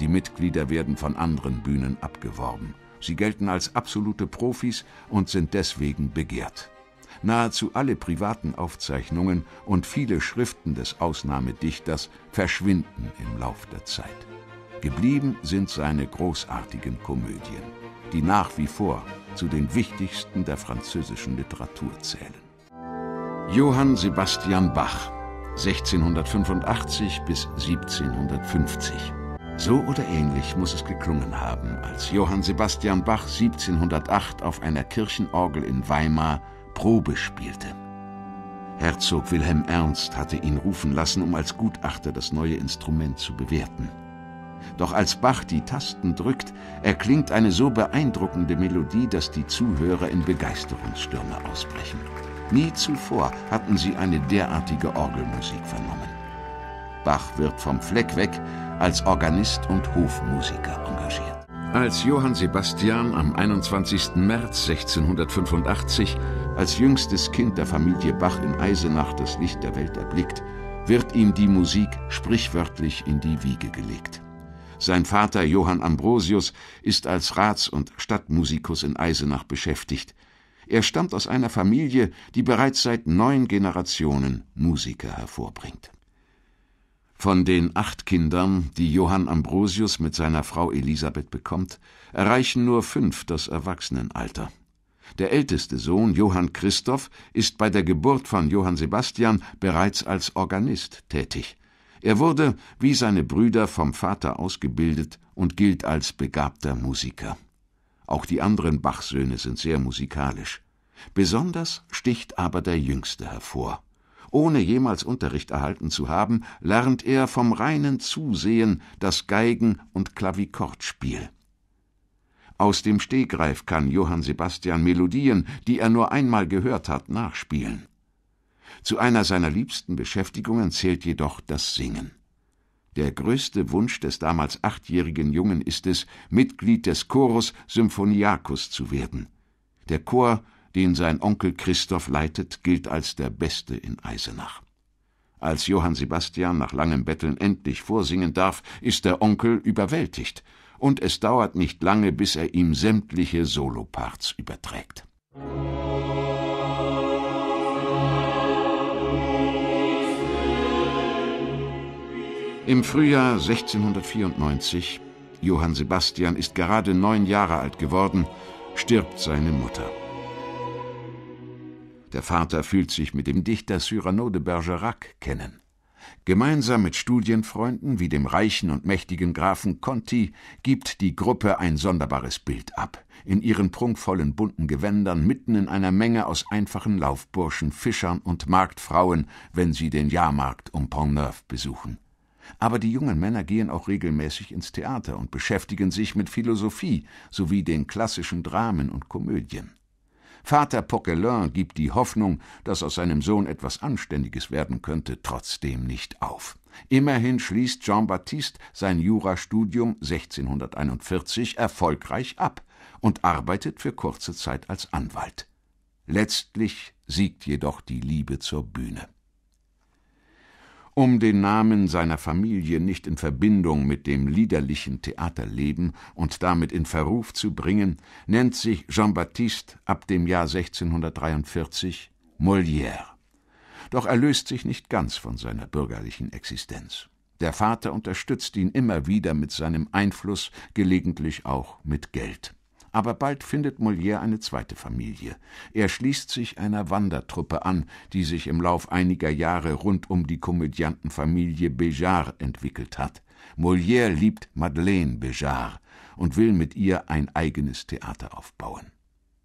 Die Mitglieder werden von anderen Bühnen abgeworben. Sie gelten als absolute Profis und sind deswegen begehrt. Nahezu alle privaten Aufzeichnungen und viele Schriften des Ausnahmedichters verschwinden im Lauf der Zeit. Geblieben sind seine großartigen Komödien, die nach wie vor zu den wichtigsten der französischen Literatur zählen. Johann Sebastian Bach 1685 bis 1750. So oder ähnlich muss es geklungen haben, als Johann Sebastian Bach 1708 auf einer Kirchenorgel in Weimar Probe spielte. Herzog Wilhelm Ernst hatte ihn rufen lassen, um als Gutachter das neue Instrument zu bewerten. Doch als Bach die Tasten drückt, erklingt eine so beeindruckende Melodie, dass die Zuhörer in Begeisterungsstürme ausbrechen. Nie zuvor hatten sie eine derartige Orgelmusik vernommen. Bach wird vom Fleck weg als Organist und Hofmusiker engagiert. Als Johann Sebastian am 21. März 1685 als jüngstes Kind der Familie Bach in Eisenach das Licht der Welt erblickt, wird ihm die Musik sprichwörtlich in die Wiege gelegt. Sein Vater Johann Ambrosius ist als Rats- und Stadtmusikus in Eisenach beschäftigt. Er stammt aus einer Familie, die bereits seit neun Generationen Musiker hervorbringt. Von den acht Kindern, die Johann Ambrosius mit seiner Frau Elisabeth bekommt, erreichen nur fünf das Erwachsenenalter. Der älteste Sohn, Johann Christoph, ist bei der Geburt von Johann Sebastian bereits als Organist tätig. Er wurde, wie seine Brüder, vom Vater ausgebildet und gilt als begabter Musiker. Auch die anderen Bachsöhne sind sehr musikalisch. Besonders sticht aber der Jüngste hervor. Ohne jemals Unterricht erhalten zu haben, lernt er vom reinen Zusehen das Geigen- und Klavikordspiel. Aus dem Stegreif kann Johann Sebastian Melodien, die er nur einmal gehört hat, nachspielen. Zu einer seiner liebsten Beschäftigungen zählt jedoch das Singen. Der größte Wunsch des damals achtjährigen Jungen ist es, Mitglied des Chorus Symphoniacus zu werden. Der Chor, den sein Onkel Christoph leitet, gilt als der beste in Eisenach. Als Johann Sebastian nach langem Betteln endlich vorsingen darf, ist der Onkel überwältigt, und es dauert nicht lange, bis er ihm sämtliche Soloparts überträgt. Musik Im Frühjahr 1694, Johann Sebastian ist gerade neun Jahre alt geworden, stirbt seine Mutter. Der Vater fühlt sich mit dem Dichter Cyrano de Bergerac kennen. Gemeinsam mit Studienfreunden wie dem reichen und mächtigen Grafen Conti gibt die Gruppe ein sonderbares Bild ab. In ihren prunkvollen bunten Gewändern mitten in einer Menge aus einfachen Laufburschen, Fischern und Marktfrauen, wenn sie den Jahrmarkt um Pont-Neuf besuchen. Aber die jungen Männer gehen auch regelmäßig ins Theater und beschäftigen sich mit Philosophie sowie den klassischen Dramen und Komödien. Vater Poquelin gibt die Hoffnung, dass aus seinem Sohn etwas Anständiges werden könnte, trotzdem nicht auf. Immerhin schließt Jean-Baptiste sein Jurastudium 1641 erfolgreich ab und arbeitet für kurze Zeit als Anwalt. Letztlich siegt jedoch die Liebe zur Bühne. Um den Namen seiner Familie nicht in Verbindung mit dem liederlichen Theaterleben und damit in Verruf zu bringen, nennt sich Jean-Baptiste ab dem Jahr 1643 Molière. Doch er löst sich nicht ganz von seiner bürgerlichen Existenz. Der Vater unterstützt ihn immer wieder mit seinem Einfluss, gelegentlich auch mit Geld. Aber bald findet Molière eine zweite Familie. Er schließt sich einer Wandertruppe an, die sich im Lauf einiger Jahre rund um die Komödiantenfamilie Béjart entwickelt hat. Molière liebt Madeleine Béjart und will mit ihr ein eigenes Theater aufbauen.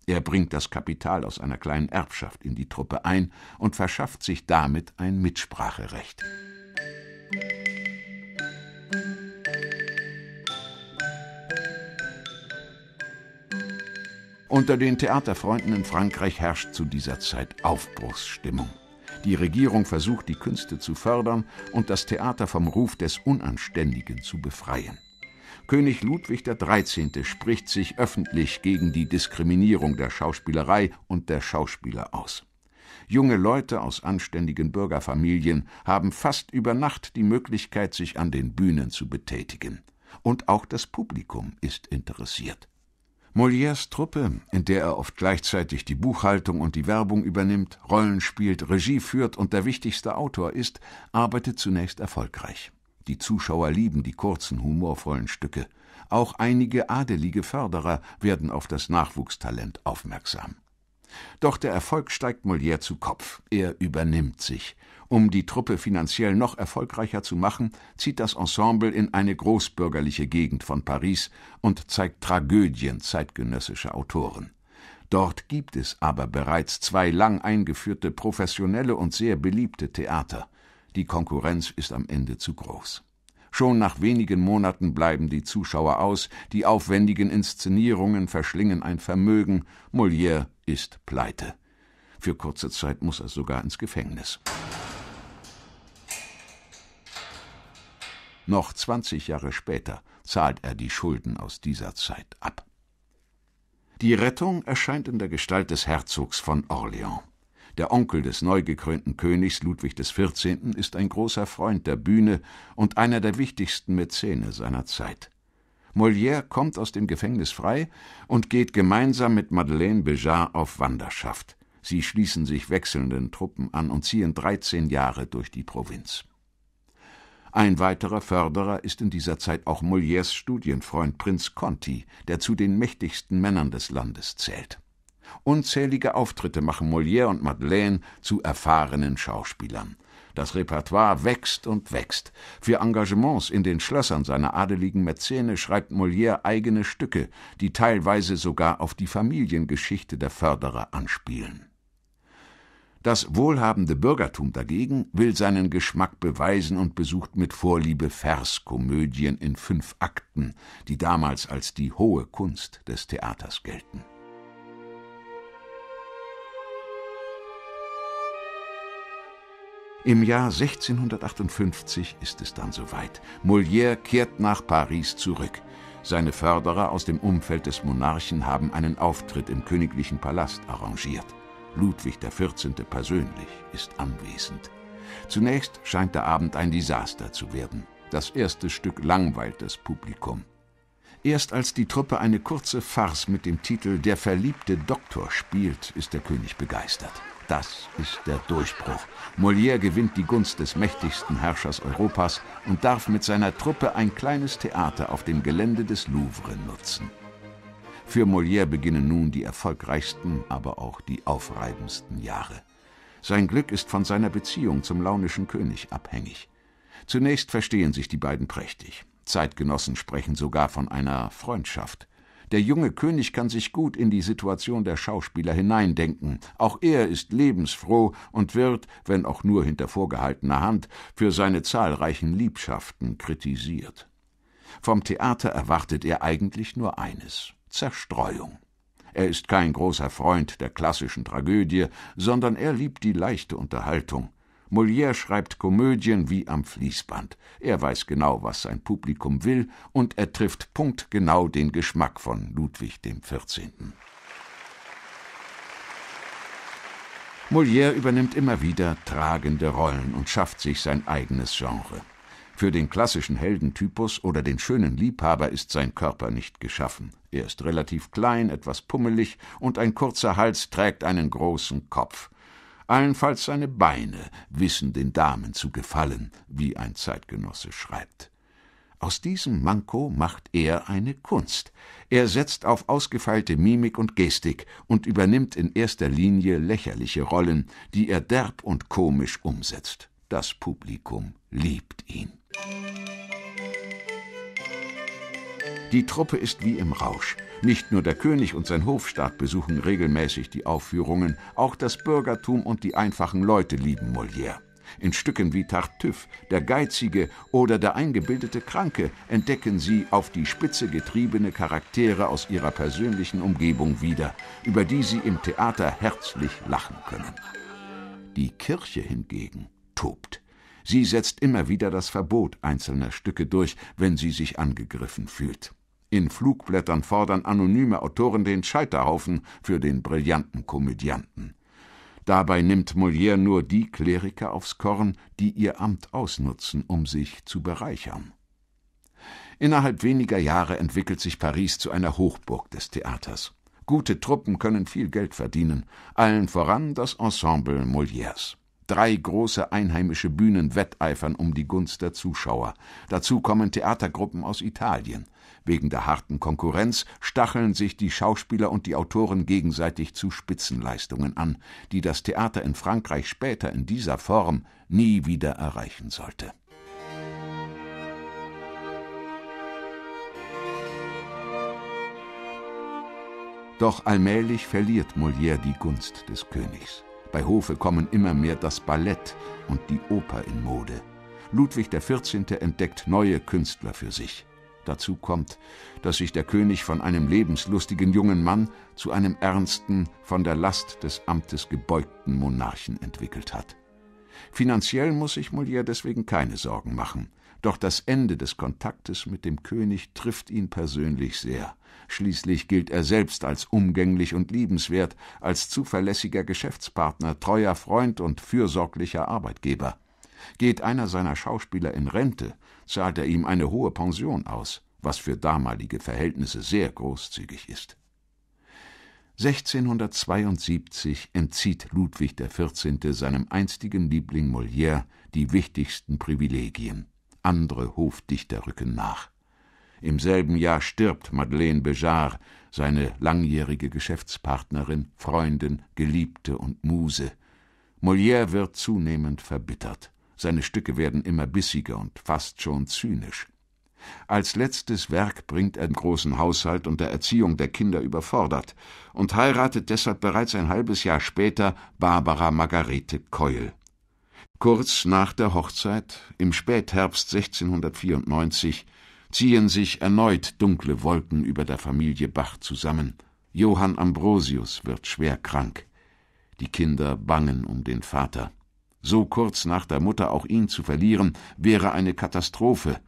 Er bringt das Kapital aus einer kleinen Erbschaft in die Truppe ein und verschafft sich damit ein Mitspracherecht. Unter den Theaterfreunden in Frankreich herrscht zu dieser Zeit Aufbruchsstimmung. Die Regierung versucht, die Künste zu fördern und das Theater vom Ruf des Unanständigen zu befreien. König Ludwig XIII. spricht sich öffentlich gegen die Diskriminierung der Schauspielerei und der Schauspieler aus. Junge Leute aus anständigen Bürgerfamilien haben fast über Nacht die Möglichkeit, sich an den Bühnen zu betätigen. Und auch das Publikum ist interessiert. Molières Truppe, in der er oft gleichzeitig die Buchhaltung und die Werbung übernimmt, Rollen spielt, Regie führt und der wichtigste Autor ist, arbeitet zunächst erfolgreich. Die Zuschauer lieben die kurzen, humorvollen Stücke. Auch einige adelige Förderer werden auf das Nachwuchstalent aufmerksam. Doch der Erfolg steigt Molière zu Kopf. Er übernimmt sich. Um die Truppe finanziell noch erfolgreicher zu machen, zieht das Ensemble in eine großbürgerliche Gegend von Paris und zeigt Tragödien zeitgenössischer Autoren. Dort gibt es aber bereits zwei lang eingeführte professionelle und sehr beliebte Theater. Die Konkurrenz ist am Ende zu groß. Schon nach wenigen Monaten bleiben die Zuschauer aus, die aufwendigen Inszenierungen verschlingen ein Vermögen, Molière ist pleite. Für kurze Zeit muss er sogar ins Gefängnis. Noch 20 Jahre später zahlt er die Schulden aus dieser Zeit ab. Die Rettung erscheint in der Gestalt des Herzogs von Orleans. Der Onkel des neu gekrönten Königs Ludwig XIV. ist ein großer Freund der Bühne und einer der wichtigsten Mäzene seiner Zeit. Molière kommt aus dem Gefängnis frei und geht gemeinsam mit Madeleine Béjart auf Wanderschaft. Sie schließen sich wechselnden Truppen an und ziehen 13 Jahre durch die Provinz. Ein weiterer Förderer ist in dieser Zeit auch Molières Studienfreund Prinz Conti, der zu den mächtigsten Männern des Landes zählt. Unzählige Auftritte machen Molière und Madeleine zu erfahrenen Schauspielern. Das Repertoire wächst und wächst. Für Engagements in den Schlössern seiner adeligen Mäzene schreibt Molière eigene Stücke, die teilweise sogar auf die Familiengeschichte der Förderer anspielen. Das wohlhabende Bürgertum dagegen will seinen Geschmack beweisen und besucht mit Vorliebe Verskomödien in fünf Akten, die damals als die hohe Kunst des Theaters gelten. Im Jahr 1658 ist es dann soweit. Molière kehrt nach Paris zurück. Seine Förderer aus dem Umfeld des Monarchen haben einen Auftritt im königlichen Palast arrangiert. Ludwig XIV. persönlich ist anwesend. Zunächst scheint der Abend ein Desaster zu werden. Das erste Stück langweilt das Publikum. Erst als die Truppe eine kurze Farce mit dem Titel Der verliebte Doktor spielt, ist der König begeistert. Das ist der Durchbruch. Molière gewinnt die Gunst des mächtigsten Herrschers Europas und darf mit seiner Truppe ein kleines Theater auf dem Gelände des Louvre nutzen. Für Molière beginnen nun die erfolgreichsten, aber auch die aufreibendsten Jahre. Sein Glück ist von seiner Beziehung zum launischen König abhängig. Zunächst verstehen sich die beiden prächtig. Zeitgenossen sprechen sogar von einer Freundschaft. Der junge König kann sich gut in die Situation der Schauspieler hineindenken. Auch er ist lebensfroh und wird, wenn auch nur hinter vorgehaltener Hand, für seine zahlreichen Liebschaften kritisiert. Vom Theater erwartet er eigentlich nur eines Zerstreuung. Er ist kein großer Freund der klassischen Tragödie, sondern er liebt die leichte Unterhaltung. Molière schreibt Komödien wie am Fließband. Er weiß genau, was sein Publikum will, und er trifft punktgenau den Geschmack von Ludwig XIV. Molière übernimmt immer wieder tragende Rollen und schafft sich sein eigenes Genre. Für den klassischen Heldentypus oder den schönen Liebhaber ist sein Körper nicht geschaffen. Er ist relativ klein, etwas pummelig und ein kurzer Hals trägt einen großen Kopf. Allenfalls seine Beine wissen den Damen zu gefallen, wie ein Zeitgenosse schreibt. Aus diesem Manko macht er eine Kunst. Er setzt auf ausgefeilte Mimik und Gestik und übernimmt in erster Linie lächerliche Rollen, die er derb und komisch umsetzt. Das Publikum liebt ihn. Die Truppe ist wie im Rausch. Nicht nur der König und sein Hofstaat besuchen regelmäßig die Aufführungen, auch das Bürgertum und die einfachen Leute lieben Molière. In Stücken wie Tartüff, Der Geizige oder Der eingebildete Kranke entdecken sie auf die Spitze getriebene Charaktere aus ihrer persönlichen Umgebung wieder, über die sie im Theater herzlich lachen können. Die Kirche hingegen tobt. Sie setzt immer wieder das Verbot einzelner Stücke durch, wenn sie sich angegriffen fühlt. In Flugblättern fordern anonyme Autoren den Scheiterhaufen für den brillanten Komödianten. Dabei nimmt Molière nur die Kleriker aufs Korn, die ihr Amt ausnutzen, um sich zu bereichern. Innerhalb weniger Jahre entwickelt sich Paris zu einer Hochburg des Theaters. Gute Truppen können viel Geld verdienen, allen voran das Ensemble Molières. Drei große einheimische Bühnen wetteifern um die Gunst der Zuschauer. Dazu kommen Theatergruppen aus Italien. Wegen der harten Konkurrenz stacheln sich die Schauspieler und die Autoren gegenseitig zu Spitzenleistungen an, die das Theater in Frankreich später in dieser Form nie wieder erreichen sollte. Doch allmählich verliert Molière die Gunst des Königs. Bei Hofe kommen immer mehr das Ballett und die Oper in Mode. Ludwig XIV. entdeckt neue Künstler für sich. Dazu kommt, dass sich der König von einem lebenslustigen jungen Mann zu einem ernsten, von der Last des Amtes gebeugten Monarchen entwickelt hat. Finanziell muss sich Molière deswegen keine Sorgen machen. Doch das Ende des Kontaktes mit dem König trifft ihn persönlich sehr. Schließlich gilt er selbst als umgänglich und liebenswert, als zuverlässiger Geschäftspartner, treuer Freund und fürsorglicher Arbeitgeber. Geht einer seiner Schauspieler in Rente, zahlt er ihm eine hohe Pension aus, was für damalige Verhältnisse sehr großzügig ist. 1672 entzieht Ludwig XIV. seinem einstigen Liebling Molière die wichtigsten Privilegien andere Hofdichter rücken nach. Im selben Jahr stirbt Madeleine Béjart, seine langjährige Geschäftspartnerin, Freundin, Geliebte und Muse. Molière wird zunehmend verbittert. Seine Stücke werden immer bissiger und fast schon zynisch. Als letztes Werk bringt er den großen Haushalt und der Erziehung der Kinder überfordert und heiratet deshalb bereits ein halbes Jahr später Barbara Margarete Keul. Kurz nach der Hochzeit, im Spätherbst 1694, ziehen sich erneut dunkle Wolken über der Familie Bach zusammen. Johann Ambrosius wird schwer krank. Die Kinder bangen um den Vater. So kurz nach der Mutter auch ihn zu verlieren, wäre eine Katastrophe.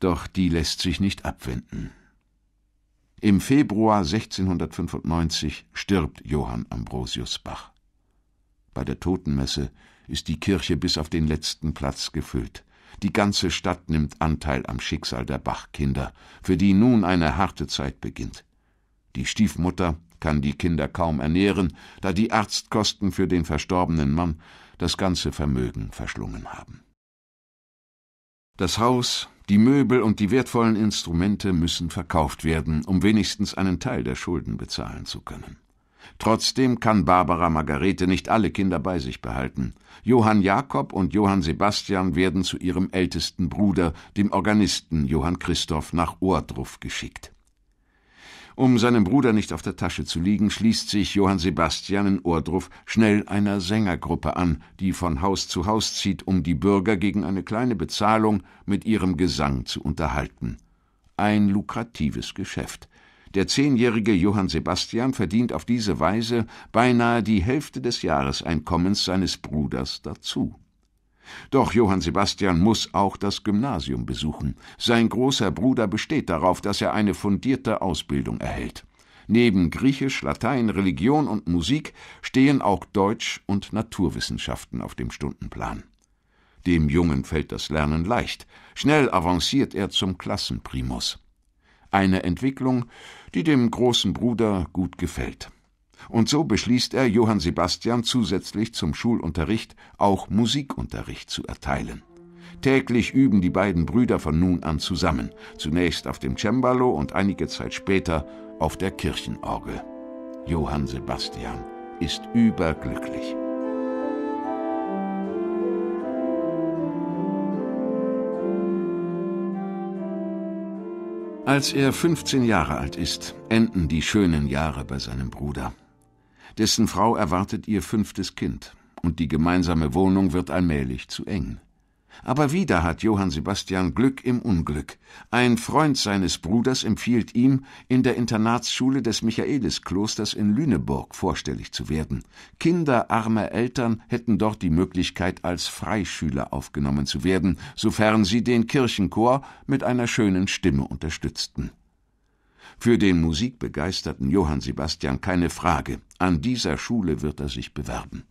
Doch die lässt sich nicht abwenden. Im Februar 1695 stirbt Johann Ambrosius Bach. Bei der Totenmesse ist die Kirche bis auf den letzten Platz gefüllt. Die ganze Stadt nimmt Anteil am Schicksal der Bachkinder, für die nun eine harte Zeit beginnt. Die Stiefmutter kann die Kinder kaum ernähren, da die Arztkosten für den verstorbenen Mann das ganze Vermögen verschlungen haben. Das Haus, die Möbel und die wertvollen Instrumente müssen verkauft werden, um wenigstens einen Teil der Schulden bezahlen zu können. Trotzdem kann Barbara Margarete nicht alle Kinder bei sich behalten. Johann Jakob und Johann Sebastian werden zu ihrem ältesten Bruder, dem Organisten Johann Christoph, nach Ohrdruff geschickt. Um seinem Bruder nicht auf der Tasche zu liegen, schließt sich Johann Sebastian in Ohrdruff schnell einer Sängergruppe an, die von Haus zu Haus zieht, um die Bürger gegen eine kleine Bezahlung mit ihrem Gesang zu unterhalten. Ein lukratives Geschäft. Der zehnjährige Johann Sebastian verdient auf diese Weise beinahe die Hälfte des Jahreseinkommens seines Bruders dazu. Doch Johann Sebastian muss auch das Gymnasium besuchen. Sein großer Bruder besteht darauf, dass er eine fundierte Ausbildung erhält. Neben Griechisch, Latein, Religion und Musik stehen auch Deutsch und Naturwissenschaften auf dem Stundenplan. Dem Jungen fällt das Lernen leicht. Schnell avanciert er zum Klassenprimus eine Entwicklung, die dem großen Bruder gut gefällt. Und so beschließt er, Johann Sebastian zusätzlich zum Schulunterricht auch Musikunterricht zu erteilen. Täglich üben die beiden Brüder von nun an zusammen, zunächst auf dem Cembalo und einige Zeit später auf der Kirchenorgel. Johann Sebastian ist überglücklich. Als er 15 Jahre alt ist, enden die schönen Jahre bei seinem Bruder. Dessen Frau erwartet ihr fünftes Kind, und die gemeinsame Wohnung wird allmählich zu eng. Aber wieder hat Johann Sebastian Glück im Unglück. Ein Freund seines Bruders empfiehlt ihm, in der Internatsschule des Michaelisklosters in Lüneburg vorstellig zu werden. Kinder armer Eltern hätten dort die Möglichkeit, als Freischüler aufgenommen zu werden, sofern sie den Kirchenchor mit einer schönen Stimme unterstützten. Für den musikbegeisterten Johann Sebastian keine Frage, an dieser Schule wird er sich bewerben.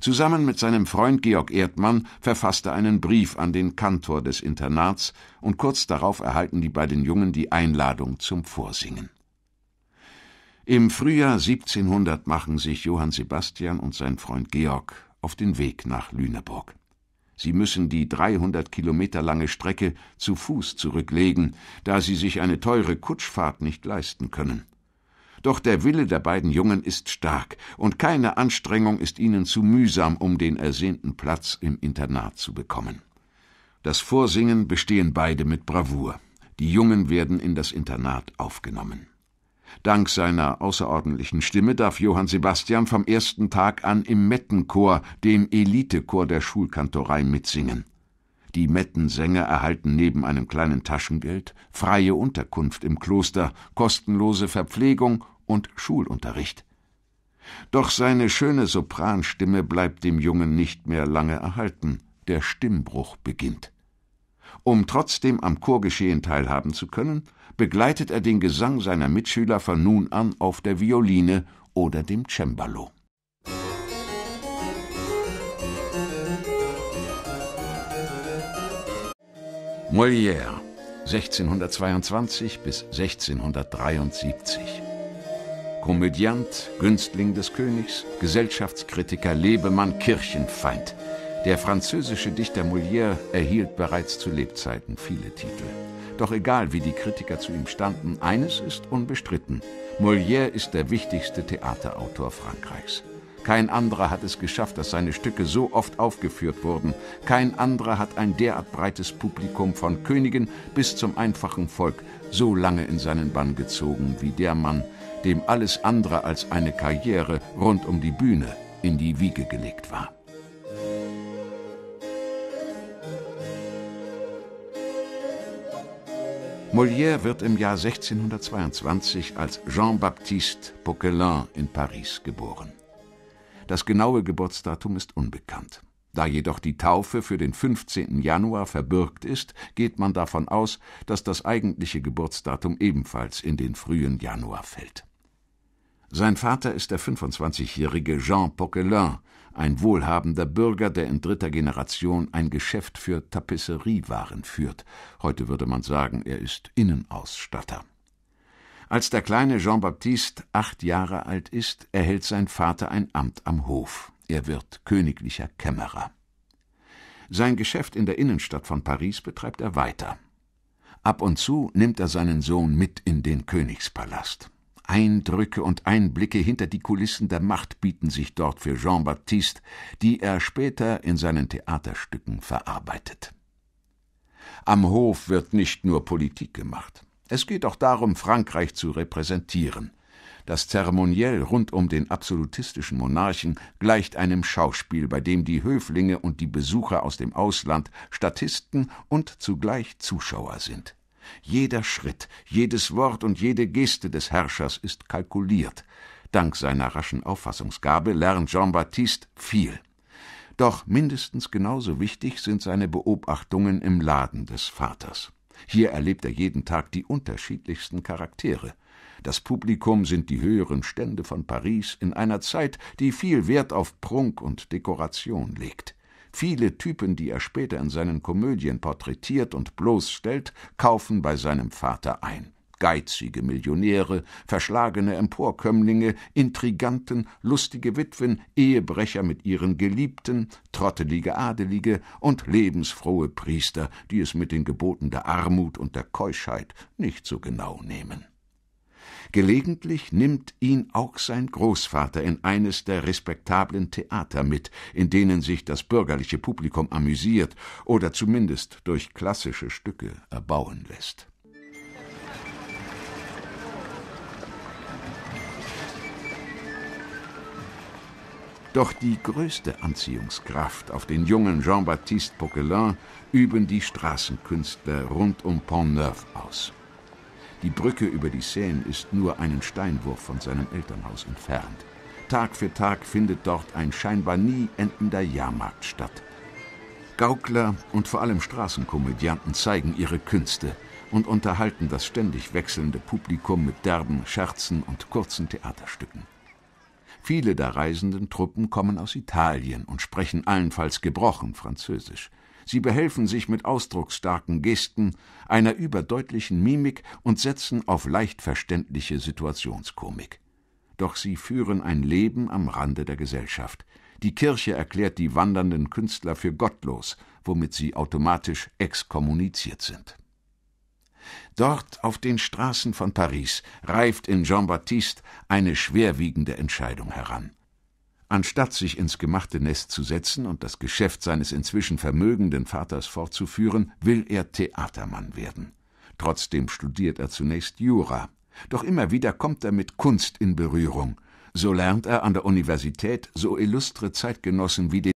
Zusammen mit seinem Freund Georg Erdmann verfasste einen Brief an den Kantor des Internats und kurz darauf erhalten die beiden Jungen die Einladung zum Vorsingen. Im Frühjahr 1700 machen sich Johann Sebastian und sein Freund Georg auf den Weg nach Lüneburg. Sie müssen die 300 Kilometer lange Strecke zu Fuß zurücklegen, da sie sich eine teure Kutschfahrt nicht leisten können. Doch der Wille der beiden Jungen ist stark, und keine Anstrengung ist ihnen zu mühsam, um den ersehnten Platz im Internat zu bekommen. Das Vorsingen bestehen beide mit Bravour. Die Jungen werden in das Internat aufgenommen. Dank seiner außerordentlichen Stimme darf Johann Sebastian vom ersten Tag an im Mettenchor, dem Elitechor der Schulkantorei, mitsingen. Die Mettensänger erhalten neben einem kleinen Taschengeld freie Unterkunft im Kloster, kostenlose Verpflegung und Schulunterricht. Doch seine schöne Sopranstimme bleibt dem Jungen nicht mehr lange erhalten, der Stimmbruch beginnt. Um trotzdem am Chorgeschehen teilhaben zu können, begleitet er den Gesang seiner Mitschüler von nun an auf der Violine oder dem Cembalo. Molière 1622 bis 1673 Komödiant, Günstling des Königs, Gesellschaftskritiker, Lebemann, Kirchenfeind. Der französische Dichter Molière erhielt bereits zu Lebzeiten viele Titel. Doch egal, wie die Kritiker zu ihm standen, eines ist unbestritten. Molière ist der wichtigste Theaterautor Frankreichs. Kein anderer hat es geschafft, dass seine Stücke so oft aufgeführt wurden. Kein anderer hat ein derart breites Publikum von Königen bis zum einfachen Volk so lange in seinen Bann gezogen wie der Mann, dem alles andere als eine Karriere rund um die Bühne in die Wiege gelegt war. Molière wird im Jahr 1622 als Jean-Baptiste Poquelin in Paris geboren. Das genaue Geburtsdatum ist unbekannt. Da jedoch die Taufe für den 15. Januar verbürgt ist, geht man davon aus, dass das eigentliche Geburtsdatum ebenfalls in den frühen Januar fällt. Sein Vater ist der 25-jährige Jean Poquelin, ein wohlhabender Bürger, der in dritter Generation ein Geschäft für Tapisseriewaren führt. Heute würde man sagen, er ist Innenausstatter. Als der kleine Jean-Baptiste acht Jahre alt ist, erhält sein Vater ein Amt am Hof. Er wird königlicher Kämmerer. Sein Geschäft in der Innenstadt von Paris betreibt er weiter. Ab und zu nimmt er seinen Sohn mit in den Königspalast. Eindrücke und Einblicke hinter die Kulissen der Macht bieten sich dort für Jean-Baptiste, die er später in seinen Theaterstücken verarbeitet. Am Hof wird nicht nur Politik gemacht. Es geht auch darum, Frankreich zu repräsentieren. Das Zeremoniell rund um den absolutistischen Monarchen gleicht einem Schauspiel, bei dem die Höflinge und die Besucher aus dem Ausland Statisten und zugleich Zuschauer sind. Jeder Schritt, jedes Wort und jede Geste des Herrschers ist kalkuliert. Dank seiner raschen Auffassungsgabe lernt Jean-Baptiste viel. Doch mindestens genauso wichtig sind seine Beobachtungen im Laden des Vaters. Hier erlebt er jeden Tag die unterschiedlichsten Charaktere. Das Publikum sind die höheren Stände von Paris in einer Zeit, die viel Wert auf Prunk und Dekoration legt. Viele Typen, die er später in seinen Komödien porträtiert und bloßstellt, kaufen bei seinem Vater ein. Geizige Millionäre, verschlagene Emporkömmlinge, Intriganten, lustige Witwen, Ehebrecher mit ihren Geliebten, trottelige Adelige und lebensfrohe Priester, die es mit den Geboten der Armut und der Keuschheit nicht so genau nehmen. Gelegentlich nimmt ihn auch sein Großvater in eines der respektablen Theater mit, in denen sich das bürgerliche Publikum amüsiert oder zumindest durch klassische Stücke erbauen lässt. Doch die größte Anziehungskraft auf den jungen Jean-Baptiste Poquelin üben die Straßenkünstler rund um Pont-Neuf aus. Die Brücke über die Seine ist nur einen Steinwurf von seinem Elternhaus entfernt. Tag für Tag findet dort ein scheinbar nie endender Jahrmarkt statt. Gaukler und vor allem Straßenkomödianten zeigen ihre Künste und unterhalten das ständig wechselnde Publikum mit derben Scherzen und kurzen Theaterstücken. Viele der reisenden Truppen kommen aus Italien und sprechen allenfalls gebrochen Französisch. Sie behelfen sich mit ausdrucksstarken Gesten, einer überdeutlichen Mimik und setzen auf leicht verständliche Situationskomik. Doch sie führen ein Leben am Rande der Gesellschaft. Die Kirche erklärt die wandernden Künstler für gottlos, womit sie automatisch exkommuniziert sind. Dort auf den Straßen von Paris reift in Jean-Baptiste eine schwerwiegende Entscheidung heran. Anstatt sich ins gemachte Nest zu setzen und das Geschäft seines inzwischen vermögenden Vaters fortzuführen, will er Theatermann werden. Trotzdem studiert er zunächst Jura. Doch immer wieder kommt er mit Kunst in Berührung. So lernt er an der Universität so illustre Zeitgenossen wie den